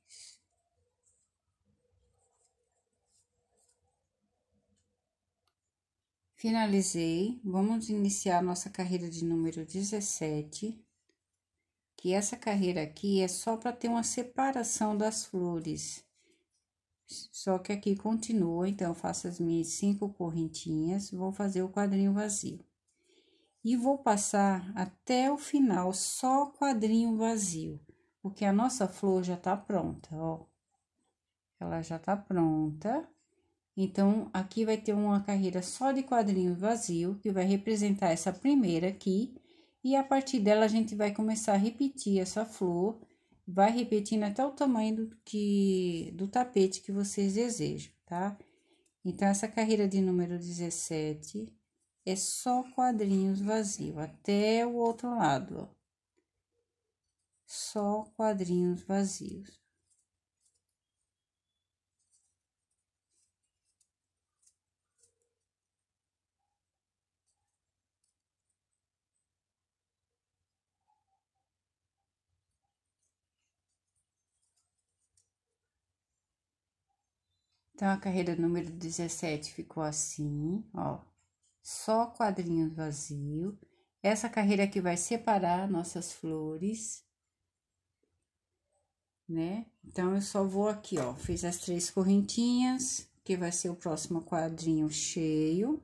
Finalizei, vamos iniciar nossa carreira de número 17, que essa carreira aqui é só para ter uma separação das flores. Só que aqui continua, então, faço as minhas cinco correntinhas, vou fazer o quadrinho vazio. E vou passar até o final só quadrinho vazio, porque a nossa flor já tá pronta, ó. Ela já tá pronta. Então, aqui vai ter uma carreira só de quadrinho vazio, que vai representar essa primeira aqui, e a partir dela a gente vai começar a repetir essa flor, vai repetindo até o tamanho do, que, do tapete que vocês desejam, tá? Então, essa carreira de número 17 é só quadrinhos vazio, até o outro lado, ó. Só quadrinhos vazios. Então, a carreira número 17 ficou assim, ó, só quadrinho vazio. Essa carreira aqui vai separar nossas flores, né? Então, eu só vou aqui, ó, fiz as três correntinhas, que vai ser o próximo quadrinho cheio.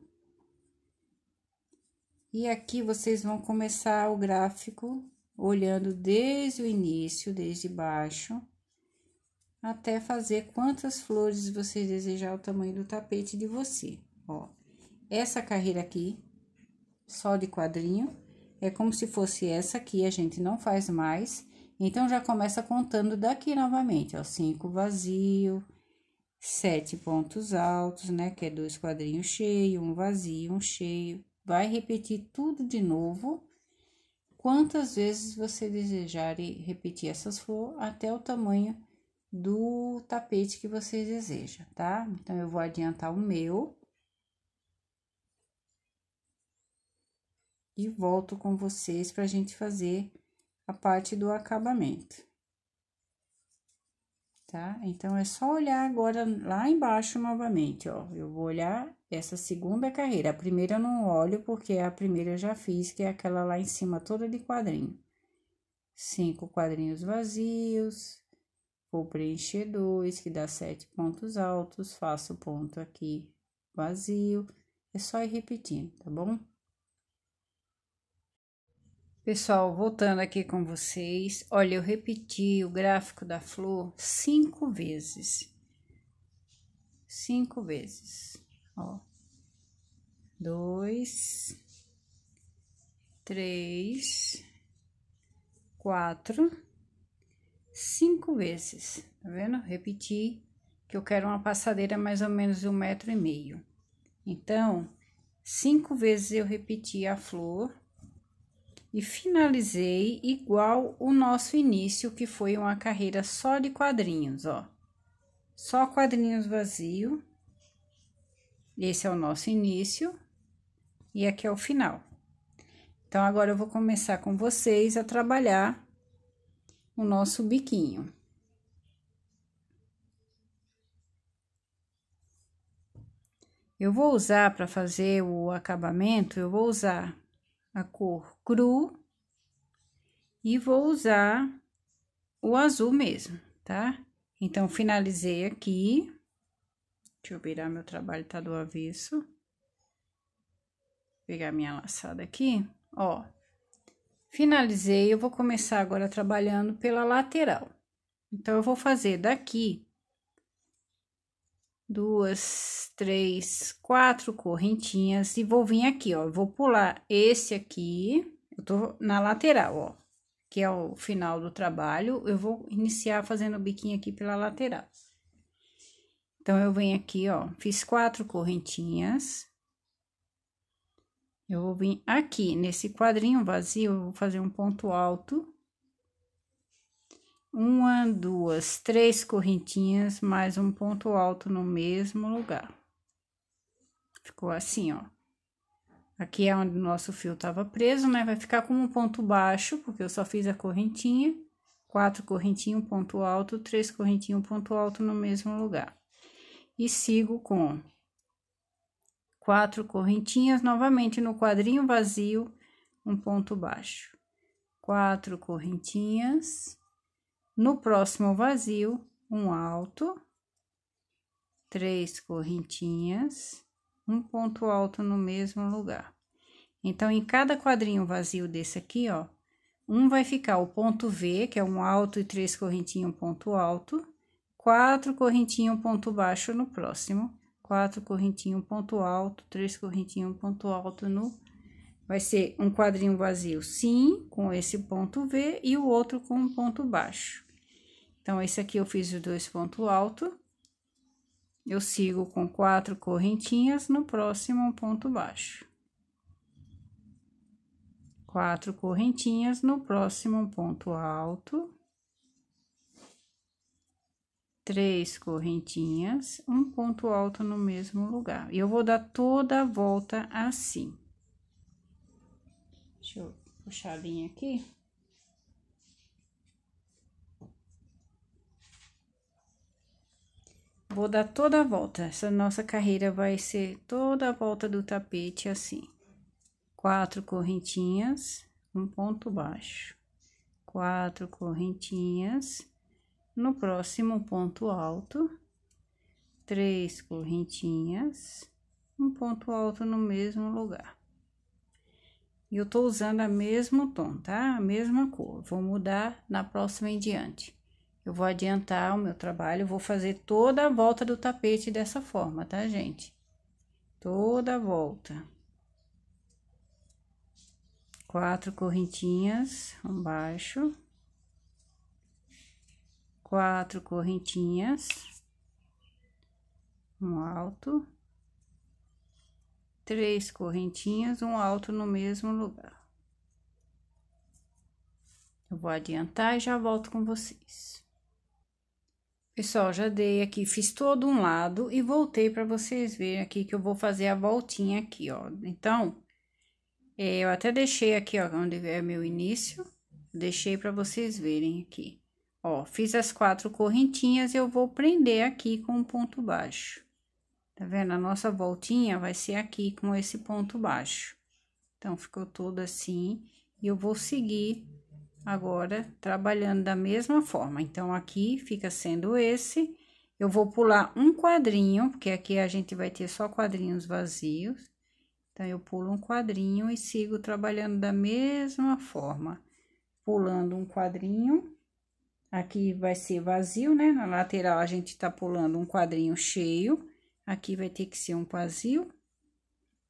E aqui vocês vão começar o gráfico olhando desde o início, desde baixo até fazer quantas flores você desejar o tamanho do tapete de você. Ó, essa carreira aqui, só de quadrinho, é como se fosse essa aqui, a gente não faz mais. Então, já começa contando daqui novamente, ó, cinco vazio, sete pontos altos, né, que é dois quadrinhos cheios, um vazio, um cheio. Vai repetir tudo de novo, quantas vezes você desejar repetir essas flores, até o tamanho do tapete que você deseja, tá? Então, eu vou adiantar o meu. E volto com vocês para a gente fazer a parte do acabamento. Tá? Então, é só olhar agora lá embaixo novamente, ó. Eu vou olhar essa segunda carreira. A primeira eu não olho, porque a primeira eu já fiz, que é aquela lá em cima toda de quadrinho. Cinco quadrinhos vazios, Vou preencher dois, que dá sete pontos altos, faço ponto aqui vazio. É só ir repetindo, tá bom? Pessoal, voltando aqui com vocês, olha, eu repeti o gráfico da flor cinco vezes. Cinco vezes, ó. Dois, três, quatro cinco vezes, tá vendo? Repeti que eu quero uma passadeira mais ou menos de um metro e meio. Então, cinco vezes eu repeti a flor e finalizei igual o nosso início, que foi uma carreira só de quadrinhos, ó. Só quadrinhos vazio. Esse é o nosso início e aqui é o final. Então, agora eu vou começar com vocês a trabalhar o nosso biquinho. Eu vou usar para fazer o acabamento, eu vou usar a cor cru e vou usar o azul mesmo, tá? Então, finalizei aqui. Deixa eu virar meu trabalho, tá do avesso. Pegar minha laçada aqui, ó. Finalizei, eu vou começar agora trabalhando pela lateral. Então, eu vou fazer daqui duas, três, quatro correntinhas e vou vir aqui, ó. Vou pular esse aqui, eu tô na lateral, ó, que é o final do trabalho. Eu vou iniciar fazendo o biquinho aqui pela lateral. Então, eu venho aqui, ó, fiz quatro correntinhas. Eu vou vir aqui nesse quadrinho vazio, eu vou fazer um ponto alto. Uma, duas, três correntinhas, mais um ponto alto no mesmo lugar. Ficou assim, ó. Aqui é onde o nosso fio tava preso, né? Vai ficar com um ponto baixo, porque eu só fiz a correntinha. Quatro correntinhas, um ponto alto, três correntinhas, um ponto alto no mesmo lugar. E sigo com quatro correntinhas novamente no quadrinho vazio, um ponto baixo, quatro correntinhas, no próximo vazio, um alto, três correntinhas, um ponto alto no mesmo lugar. Então, em cada quadrinho vazio desse aqui, ó, um vai ficar o ponto V, que é um alto e três correntinhas, um ponto alto, quatro correntinhas, um ponto baixo no próximo, quatro correntinho ponto alto, três correntinho ponto alto no... Vai ser um quadrinho vazio, sim, com esse ponto V e o outro com um ponto baixo. Então, esse aqui eu fiz os dois ponto alto. Eu sigo com quatro correntinhas, no próximo, um ponto baixo. Quatro correntinhas, no próximo, um ponto alto três correntinhas, um ponto alto no mesmo lugar. E eu vou dar toda a volta assim. Deixa eu puxar a linha aqui. Vou dar toda a volta. Essa nossa carreira vai ser toda a volta do tapete assim. Quatro correntinhas, um ponto baixo. Quatro correntinhas, no próximo ponto alto, três correntinhas, um ponto alto no mesmo lugar. E eu tô usando a mesmo tom, tá? A mesma cor. Vou mudar na próxima em diante. Eu vou adiantar o meu trabalho, vou fazer toda a volta do tapete dessa forma, tá, gente? Toda a volta. Quatro correntinhas, um baixo quatro correntinhas, um alto, três correntinhas, um alto no mesmo lugar. Eu vou adiantar e já volto com vocês. Pessoal, já dei aqui, fiz todo um lado e voltei para vocês verem aqui que eu vou fazer a voltinha aqui, ó. Então, é, eu até deixei aqui, ó, onde é meu início, deixei para vocês verem aqui. Ó, fiz as quatro correntinhas, eu vou prender aqui com um ponto baixo. Tá vendo? A nossa voltinha vai ser aqui com esse ponto baixo. Então, ficou tudo assim. E eu vou seguir agora trabalhando da mesma forma. Então, aqui fica sendo esse. Eu vou pular um quadrinho, porque aqui a gente vai ter só quadrinhos vazios. Então, eu pulo um quadrinho e sigo trabalhando da mesma forma. Pulando um quadrinho Aqui vai ser vazio, né? Na lateral, a gente tá pulando um quadrinho cheio. Aqui vai ter que ser um vazio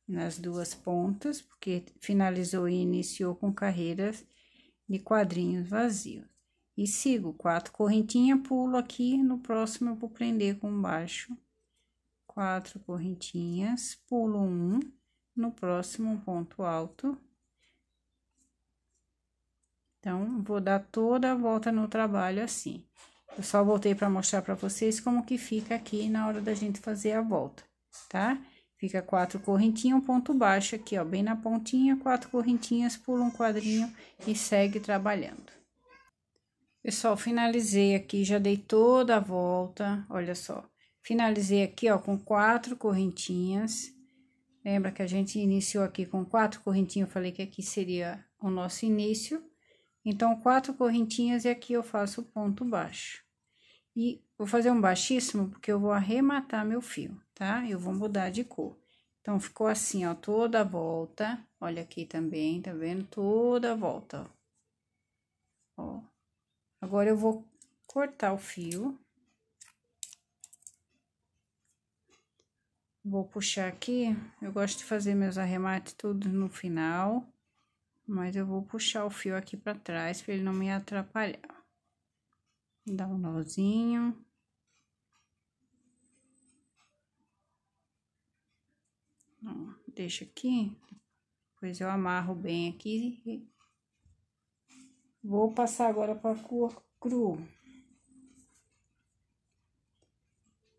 nas duas pontas, porque finalizou e iniciou com carreiras de quadrinhos vazios. E sigo quatro correntinhas, pulo aqui, no próximo eu vou prender com baixo. Quatro correntinhas, pulo um, no próximo um ponto alto, então, vou dar toda a volta no trabalho assim. Eu só voltei para mostrar para vocês como que fica aqui na hora da gente fazer a volta, tá? Fica quatro correntinhas, um ponto baixo aqui, ó, bem na pontinha, quatro correntinhas, pula um quadrinho e segue trabalhando. Pessoal, finalizei aqui, já dei toda a volta, olha só. Finalizei aqui, ó, com quatro correntinhas. Lembra que a gente iniciou aqui com quatro correntinhas, eu falei que aqui seria o nosso início. Então, quatro correntinhas e aqui eu faço ponto baixo. E vou fazer um baixíssimo porque eu vou arrematar meu fio, tá? Eu vou mudar de cor. Então, ficou assim, ó, toda a volta. Olha aqui também, tá vendo? Toda a volta, ó. ó. Agora, eu vou cortar o fio. Vou puxar aqui, eu gosto de fazer meus arremates tudo no final. Mas eu vou puxar o fio aqui pra trás pra ele não me atrapalhar. Dá um nozinho. deixa aqui. Depois eu amarro bem aqui. Vou passar agora pra cor cru.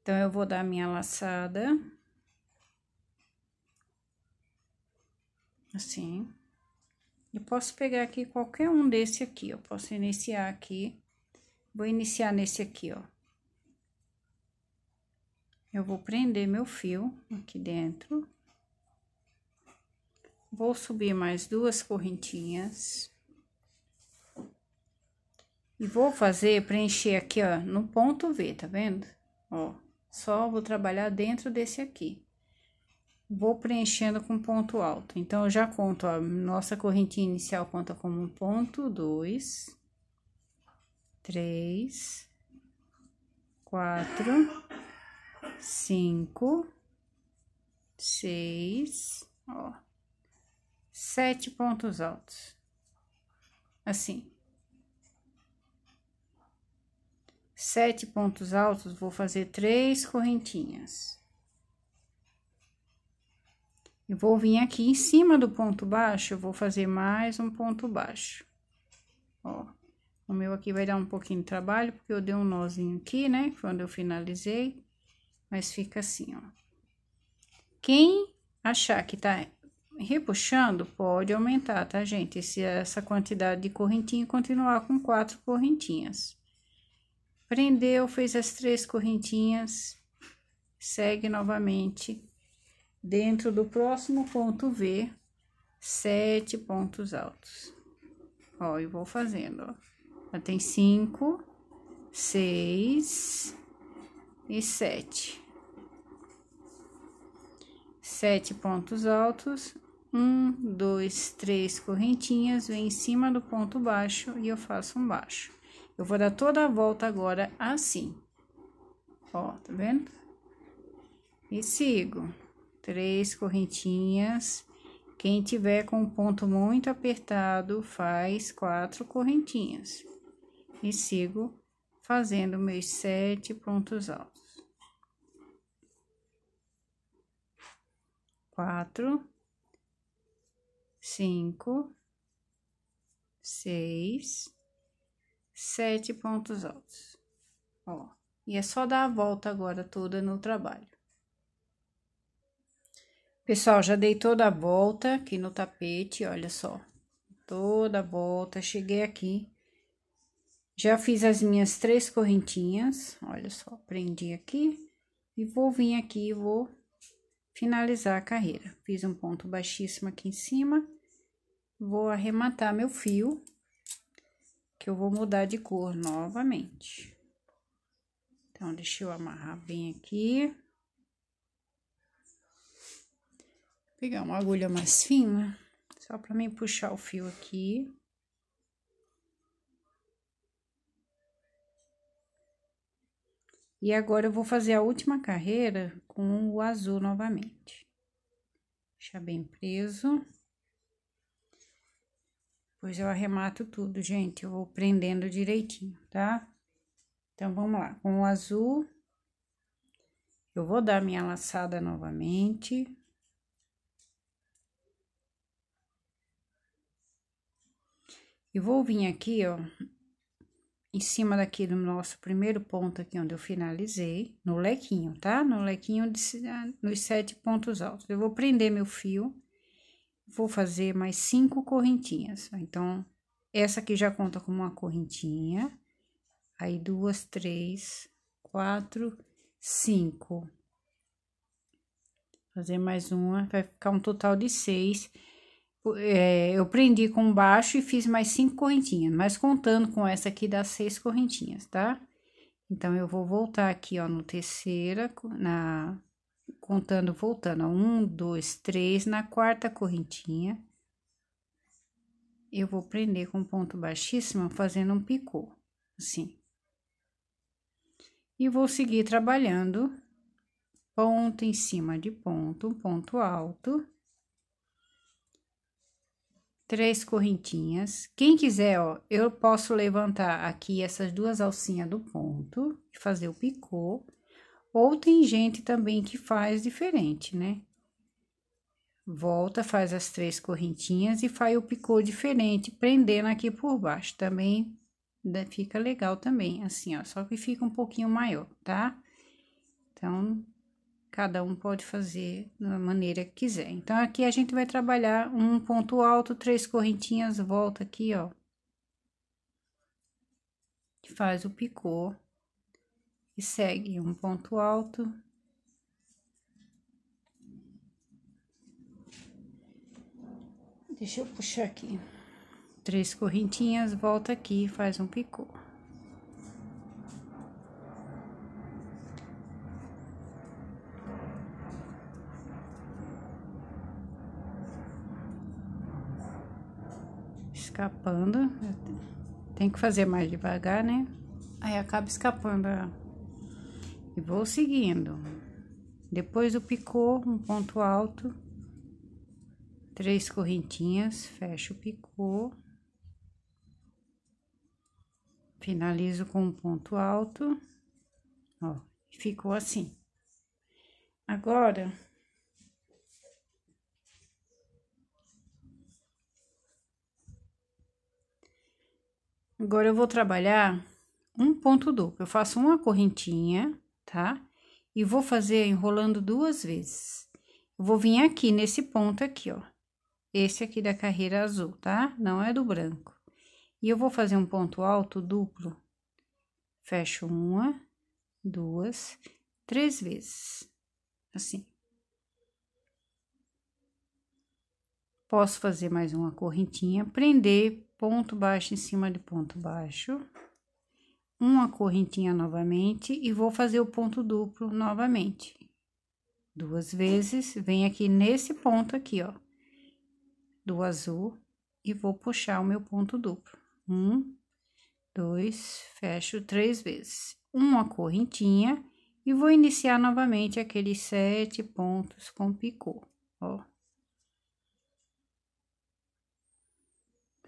Então, eu vou dar minha laçada. Assim. Eu posso pegar aqui qualquer um desse aqui, eu posso iniciar aqui. Vou iniciar nesse aqui, ó. Eu vou prender meu fio aqui dentro. Vou subir mais duas correntinhas. E vou fazer, preencher aqui, ó, no ponto V, tá vendo? Ó, só vou trabalhar dentro desse aqui vou preenchendo com ponto alto. Então, eu já conto a nossa correntinha inicial conta como um ponto, dois, três, quatro, cinco, seis, ó, sete pontos altos. Assim. Sete pontos altos, vou fazer três correntinhas. Eu vou vir aqui em cima do ponto baixo, eu vou fazer mais um ponto baixo. Ó, o meu aqui vai dar um pouquinho de trabalho, porque eu dei um nozinho aqui, né? Quando eu finalizei, mas fica assim, ó. Quem achar que tá repuxando, pode aumentar, tá, gente? Se essa quantidade de correntinha continuar com quatro correntinhas. Prendeu, fez as três correntinhas, segue novamente dentro do próximo ponto V, sete pontos altos. Ó, eu vou fazendo, ó. Já tem cinco, seis e sete. Sete pontos altos, um, dois, três correntinhas, vem em cima do ponto baixo e eu faço um baixo. Eu vou dar toda a volta agora assim. Ó, tá vendo? E sigo três correntinhas. Quem tiver com um ponto muito apertado, faz quatro correntinhas. E sigo fazendo meus sete pontos altos. Quatro, cinco, seis, sete pontos altos. Ó, e é só dar a volta agora toda no trabalho. Pessoal, já dei toda a volta aqui no tapete, olha só. Toda a volta, cheguei aqui. Já fiz as minhas três correntinhas, olha só, prendi aqui. E vou vir aqui e vou finalizar a carreira. Fiz um ponto baixíssimo aqui em cima. Vou arrematar meu fio, que eu vou mudar de cor novamente. Então, deixa eu amarrar bem aqui. pegar uma agulha mais fina, só para mim puxar o fio aqui. E agora eu vou fazer a última carreira com o azul novamente. Deixar bem preso. Depois eu arremato tudo, gente. Eu vou prendendo direitinho, tá? Então, vamos lá. Com o azul, eu vou dar minha laçada novamente. Eu vou vir aqui, ó, em cima daqui do nosso primeiro ponto aqui, onde eu finalizei, no lequinho, tá? No lequinho, de, ah, nos sete pontos altos. Eu vou prender meu fio, vou fazer mais cinco correntinhas. Então, essa aqui já conta como uma correntinha. Aí, duas, três, quatro, cinco. Fazer mais uma, vai ficar um total de seis. Seis é, eu prendi com baixo e fiz mais cinco correntinhas, mas contando com essa aqui dá seis correntinhas, tá? Então, eu vou voltar aqui, ó, no terceira, na, contando, voltando, ó, um, dois, três, na quarta correntinha, eu vou prender com ponto baixíssimo, fazendo um picô, assim. E vou seguir trabalhando ponto em cima de ponto, ponto alto três correntinhas. Quem quiser, ó, eu posso levantar aqui essas duas alcinhas do ponto, fazer o picô. Ou tem gente também que faz diferente, né? Volta, faz as três correntinhas e faz o picô diferente, prendendo aqui por baixo. Também né, fica legal também, assim, ó, só que fica um pouquinho maior, tá? Então, cada um pode fazer da maneira que quiser. Então, aqui a gente vai trabalhar um ponto alto, três correntinhas, volta aqui, ó. Faz o picô e segue um ponto alto. Deixa eu puxar aqui. Três correntinhas, volta aqui, faz um picô. escapando. Tem que fazer mais devagar, né? Aí acaba escapando. E vou seguindo. Depois o picô, um ponto alto. Três correntinhas, fecho o picô. Finalizo com um ponto alto. Ó, ficou assim. Agora, Agora, eu vou trabalhar um ponto duplo. Eu faço uma correntinha, tá? E vou fazer enrolando duas vezes. Eu vou vir aqui nesse ponto aqui, ó. Esse aqui da carreira azul, tá? Não é do branco. E eu vou fazer um ponto alto duplo. Fecho uma, duas, três vezes. Assim. Posso fazer mais uma correntinha, prender ponto baixo em cima de ponto baixo, uma correntinha novamente e vou fazer o ponto duplo novamente. Duas vezes, vem aqui nesse ponto aqui, ó, do azul e vou puxar o meu ponto duplo. Um, dois, fecho três vezes. Uma correntinha e vou iniciar novamente aqueles sete pontos com picô, ó.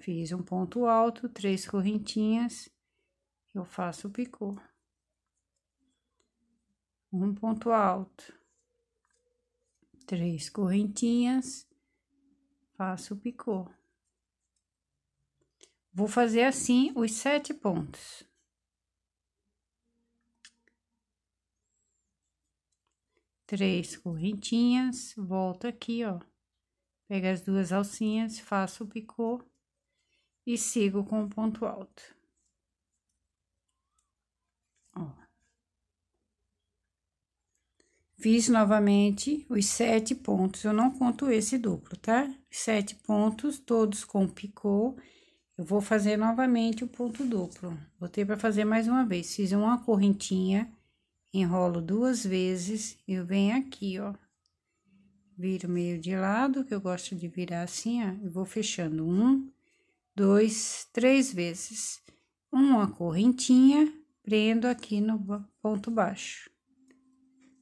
Fiz um ponto alto, três correntinhas, eu faço o picô. Um ponto alto, três correntinhas, faço o picô. Vou fazer assim os sete pontos. Três correntinhas, volto aqui, ó. Pega as duas alcinhas, faço o picô e sigo com o ponto alto. Ó. Fiz novamente os sete pontos, eu não conto esse duplo, tá? Sete pontos, todos com picô. Eu vou fazer novamente o ponto duplo. Voltei para fazer mais uma vez. Fiz uma correntinha, enrolo duas vezes, eu venho aqui, ó. Viro meio de lado, que eu gosto de virar assim, ó. e vou fechando um, dois, três vezes. Uma correntinha, prendo aqui no ponto baixo.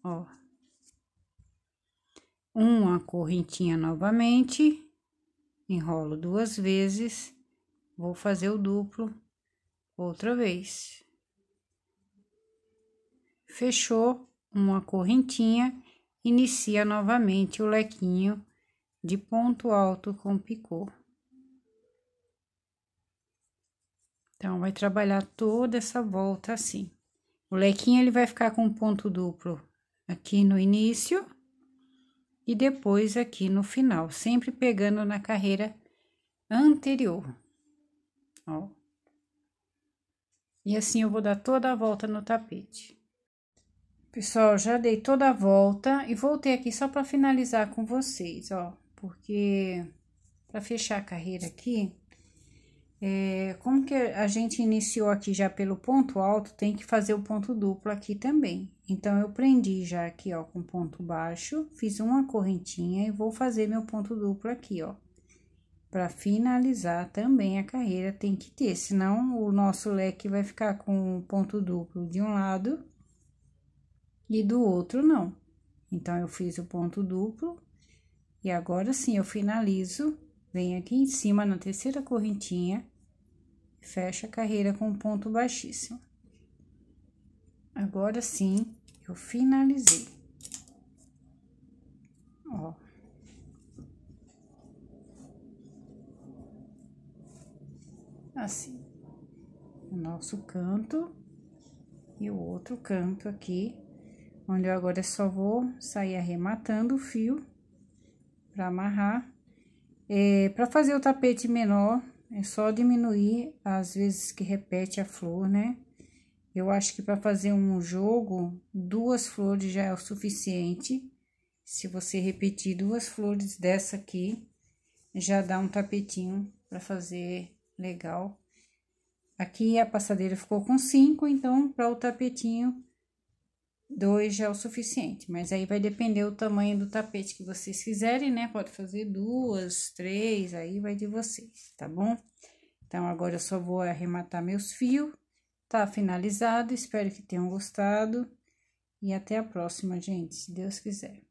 Ó. Uma correntinha novamente, enrolo duas vezes, vou fazer o duplo outra vez. Fechou uma correntinha, inicia novamente o lequinho de ponto alto com picô. Então, vai trabalhar toda essa volta assim. O lequinho, ele vai ficar com ponto duplo aqui no início e depois aqui no final, sempre pegando na carreira anterior. Ó. E assim eu vou dar toda a volta no tapete. Pessoal, já dei toda a volta e voltei aqui só para finalizar com vocês, ó. Porque para fechar a carreira aqui, é, como que a gente iniciou aqui já pelo ponto alto, tem que fazer o ponto duplo aqui também. Então, eu prendi já aqui, ó, com ponto baixo, fiz uma correntinha e vou fazer meu ponto duplo aqui, ó. Para finalizar também a carreira tem que ter, senão o nosso leque vai ficar com ponto duplo de um lado e do outro não. Então, eu fiz o ponto duplo e agora sim eu finalizo, venho aqui em cima na terceira correntinha fecha a carreira com um ponto baixíssimo. Agora sim, eu finalizei. Ó. Assim. O nosso canto e o outro canto aqui, onde eu agora só vou sair arrematando o fio para amarrar. É, para fazer o tapete menor, é só diminuir as vezes que repete a flor, né? Eu acho que para fazer um jogo, duas flores já é o suficiente. Se você repetir duas flores dessa aqui, já dá um tapetinho para fazer legal. Aqui a passadeira ficou com cinco, então para o tapetinho dois já é o suficiente, mas aí vai depender do tamanho do tapete que vocês quiserem, né? Pode fazer duas, três, aí vai de vocês, tá bom? Então, agora eu só vou arrematar meus fios, tá finalizado, espero que tenham gostado e até a próxima, gente, se Deus quiser.